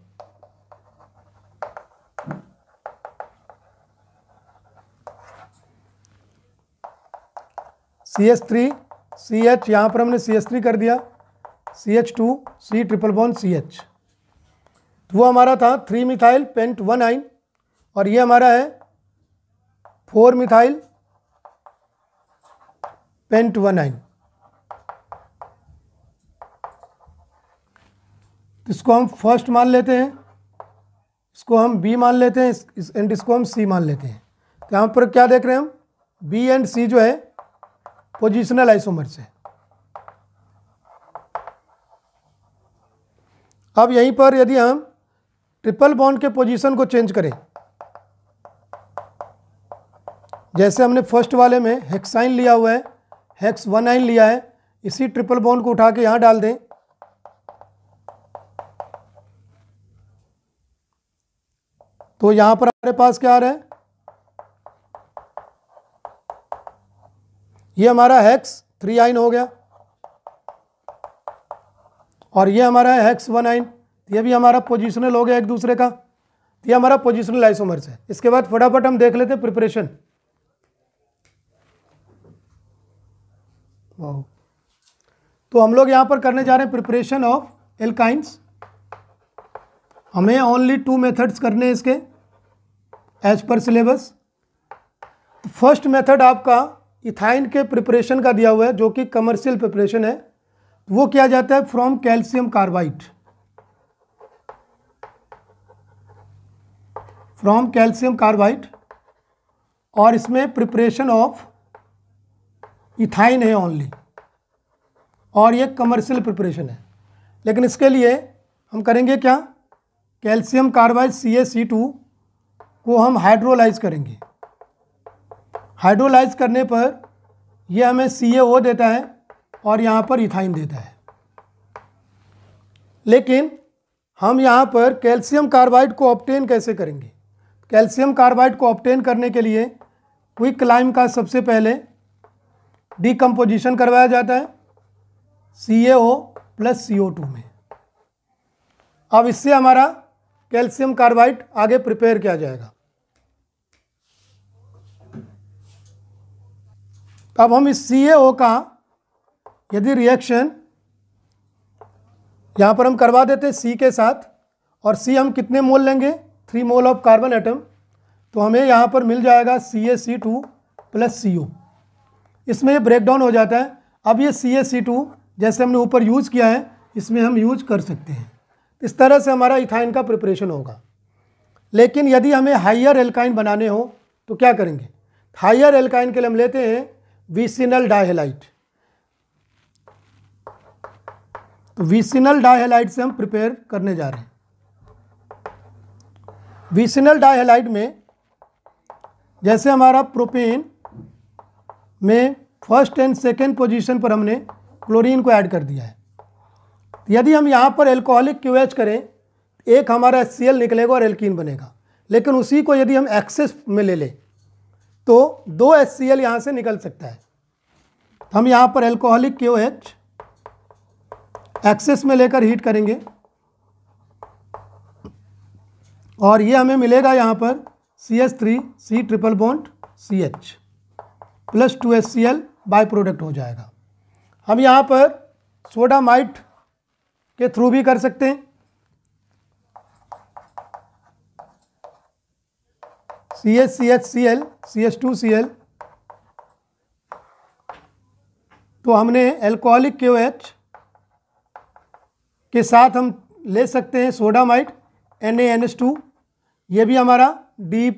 C H three C H यहाँ पर हमने सी एच थ्री कर दिया C H two C triple one C H तो वो हमारा था three methyl pent one yne और ये हमारा है four methyl pent one yne इसको हम फर्स्ट मान लेते हैं इसको हम बी मान लेते हैं इस, एंड इसको हम सी मान लेते हैं तो यहाँ पर क्या देख रहे हैं हम बी एंड सी जो है पोजिशनल आइसोमर्स है अब यहीं पर यदि हम ट्रिपल बॉन्ड के पोजीशन को चेंज करें जैसे हमने फर्स्ट वाले में हेक्साइन लिया हुआ है हेक्स वन आइन लिया है इसी ट्रिपल बॉन्ड को उठा के यहाँ डाल दें तो यहाँ पर हमारे पास क्या आ रहा है ये हमारा हेक्स थ्री आइन हो गया और ये हमारा है हेक्स वन आइन ये भी हमारा पोजिशनल हो गया एक दूसरे का ये हमारा पोजिशनल आइसोमर्स है इसके बाद फटाफट हम देख लेते हैं प्रिपरेशन वाह तो हम लोग यहां पर करने जा रहे हैं प्रिपरेशन ऑफ एल्काइंस हमें ओनली टू मेथड्स करने हैं इसके एज पर सिलेबस फर्स्ट मेथड आपका इथाइन के प्रिपरेशन का दिया हुआ है जो कि कमर्शियल प्रिपरेशन है वो किया जाता है from calcium carbide from calcium carbide और इसमें प्रिपरेशन ऑफ इथाइन है ओनली और ये कमर्शियल प्रिपरेशन है लेकिन इसके लिए हम करेंगे क्या calcium carbide C A C two को हम हाइड्रोलाइज करेंगे हाइड्रोलाइज करने पर यह हमें सी ए ओ देता है और यहाँ पर इथाइन देता है लेकिन हम यहाँ पर कैल्शियम कार्बाइड को ऑप्टेन कैसे करेंगे कैल्शियम कार्बाइड को ऑप्टेन करने के लिए क्विक लाइम का सबसे पहले डिकम्पोजिशन करवाया जाता है सी ए ओ प्लस सी ओ टू में अब इससे हमारा कैल्शियम कार्बाइड आगे प्रिपेयर किया जाएगा अब हम इस सी का यदि रिएक्शन यहाँ पर हम करवा देते हैं सी के साथ और सी हम कितने मोल लेंगे three mole of carbon atom तो हमें यहाँ पर मिल जाएगा सी ए सी टू प्लस सी ओ इसमें ये ब्रेक डाउन हो जाता है अब ये सी ए सी टू जैसे हमने ऊपर यूज़ किया है इसमें हम यूज कर सकते हैं इस तरह से हमारा इथाइन का प्रिपरेशन होगा लेकिन यदि हमें हाइयर एल्काइन बनाने हो तो क्या करेंगे हाइयर एल्काइन के लिए हम लेते हैं विसिनल डाइहेलाइट तो विसिनल डाइहेलाइट से हम प्रिपेयर करने जा रहे हैं विसिनल डाइहेलाइड में जैसे हमारा प्रोपेन में फर्स्ट एंड सेकेंड पोजीशन पर हमने क्लोरीन को ऐड कर दिया है यदि हम यहाँ पर एल्कोहलिक क्यू करें एक हमारा एल निकलेगा और एल्किन बनेगा लेकिन उसी को यदि हम एक्सेस में ले लें तो दो एस सी एल यहाँ से निकल सकता है हम यहाँ पर एल्कोहलिक क्यू एच एक्सेस में लेकर हीट करेंगे और ये हमें मिलेगा यहाँ पर C S three C triple bond C H plus two S C L by product हो जाएगा हम यहाँ पर सोडा माइट के थ्रू भी कर सकते हैं C H C H C L C S two C L तो हमने एल्कोहलिक क्यू एच के साथ हम ले सकते हैं sodamide N A N S two ये भी हमारा डी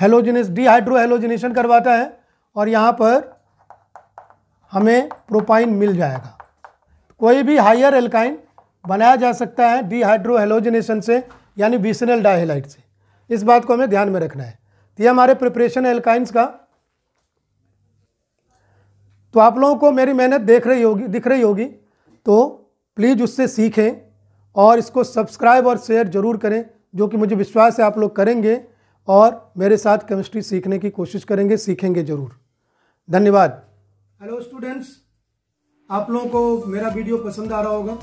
हेलोजिनेस डीहाइड्रोहेलोजिनेशन करवाता है और यहाँ पर हमें प्रोपाइन मिल जाएगा कोई भी हायर एल्काइन बनाया जा सकता है डीहाइड्रोहेलोजिनेशन से यानी विसनल डाइहेलाइट से इस बात को हमें ध्यान में रखना है तो ये हमारे प्रिपरेशन एल्काइंस का तो आप लोगों को मेरी मेहनत देख रही होगी दिख रही होगी तो प्लीज़ उससे सीखें और इसको सब्सक्राइब और शेयर ज़रूर करें जो कि मुझे विश्वास है आप लोग करेंगे और मेरे साथ केमिस्ट्री सीखने की कोशिश करेंगे सीखेंगे ज़रूर धन्यवाद हेलो स्टूडेंट्स आप लोगों को मेरा वीडियो पसंद आ रहा होगा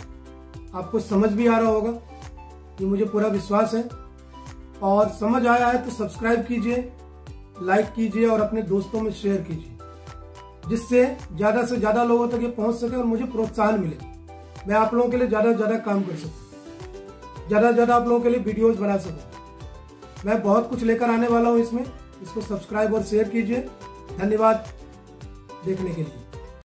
आपको समझ भी आ रहा होगा ये मुझे पूरा विश्वास है और समझ आया है तो सब्सक्राइब कीजिए लाइक कीजिए और अपने दोस्तों में शेयर कीजिए जिससे ज़्यादा से ज़्यादा लोगों तक ये पहुंच सके और मुझे प्रोत्साहन मिले मैं आप लोगों के लिए ज़्यादा से ज़्यादा काम कर सकूँ ज़्यादा से ज़्यादा आप लोगों के लिए वीडियोज बना सकूँ मैं बहुत कुछ लेकर आने वाला हूँ इसमें इसको सब्सक्राइब और शेयर कीजिए धन्यवाद देखने के लिए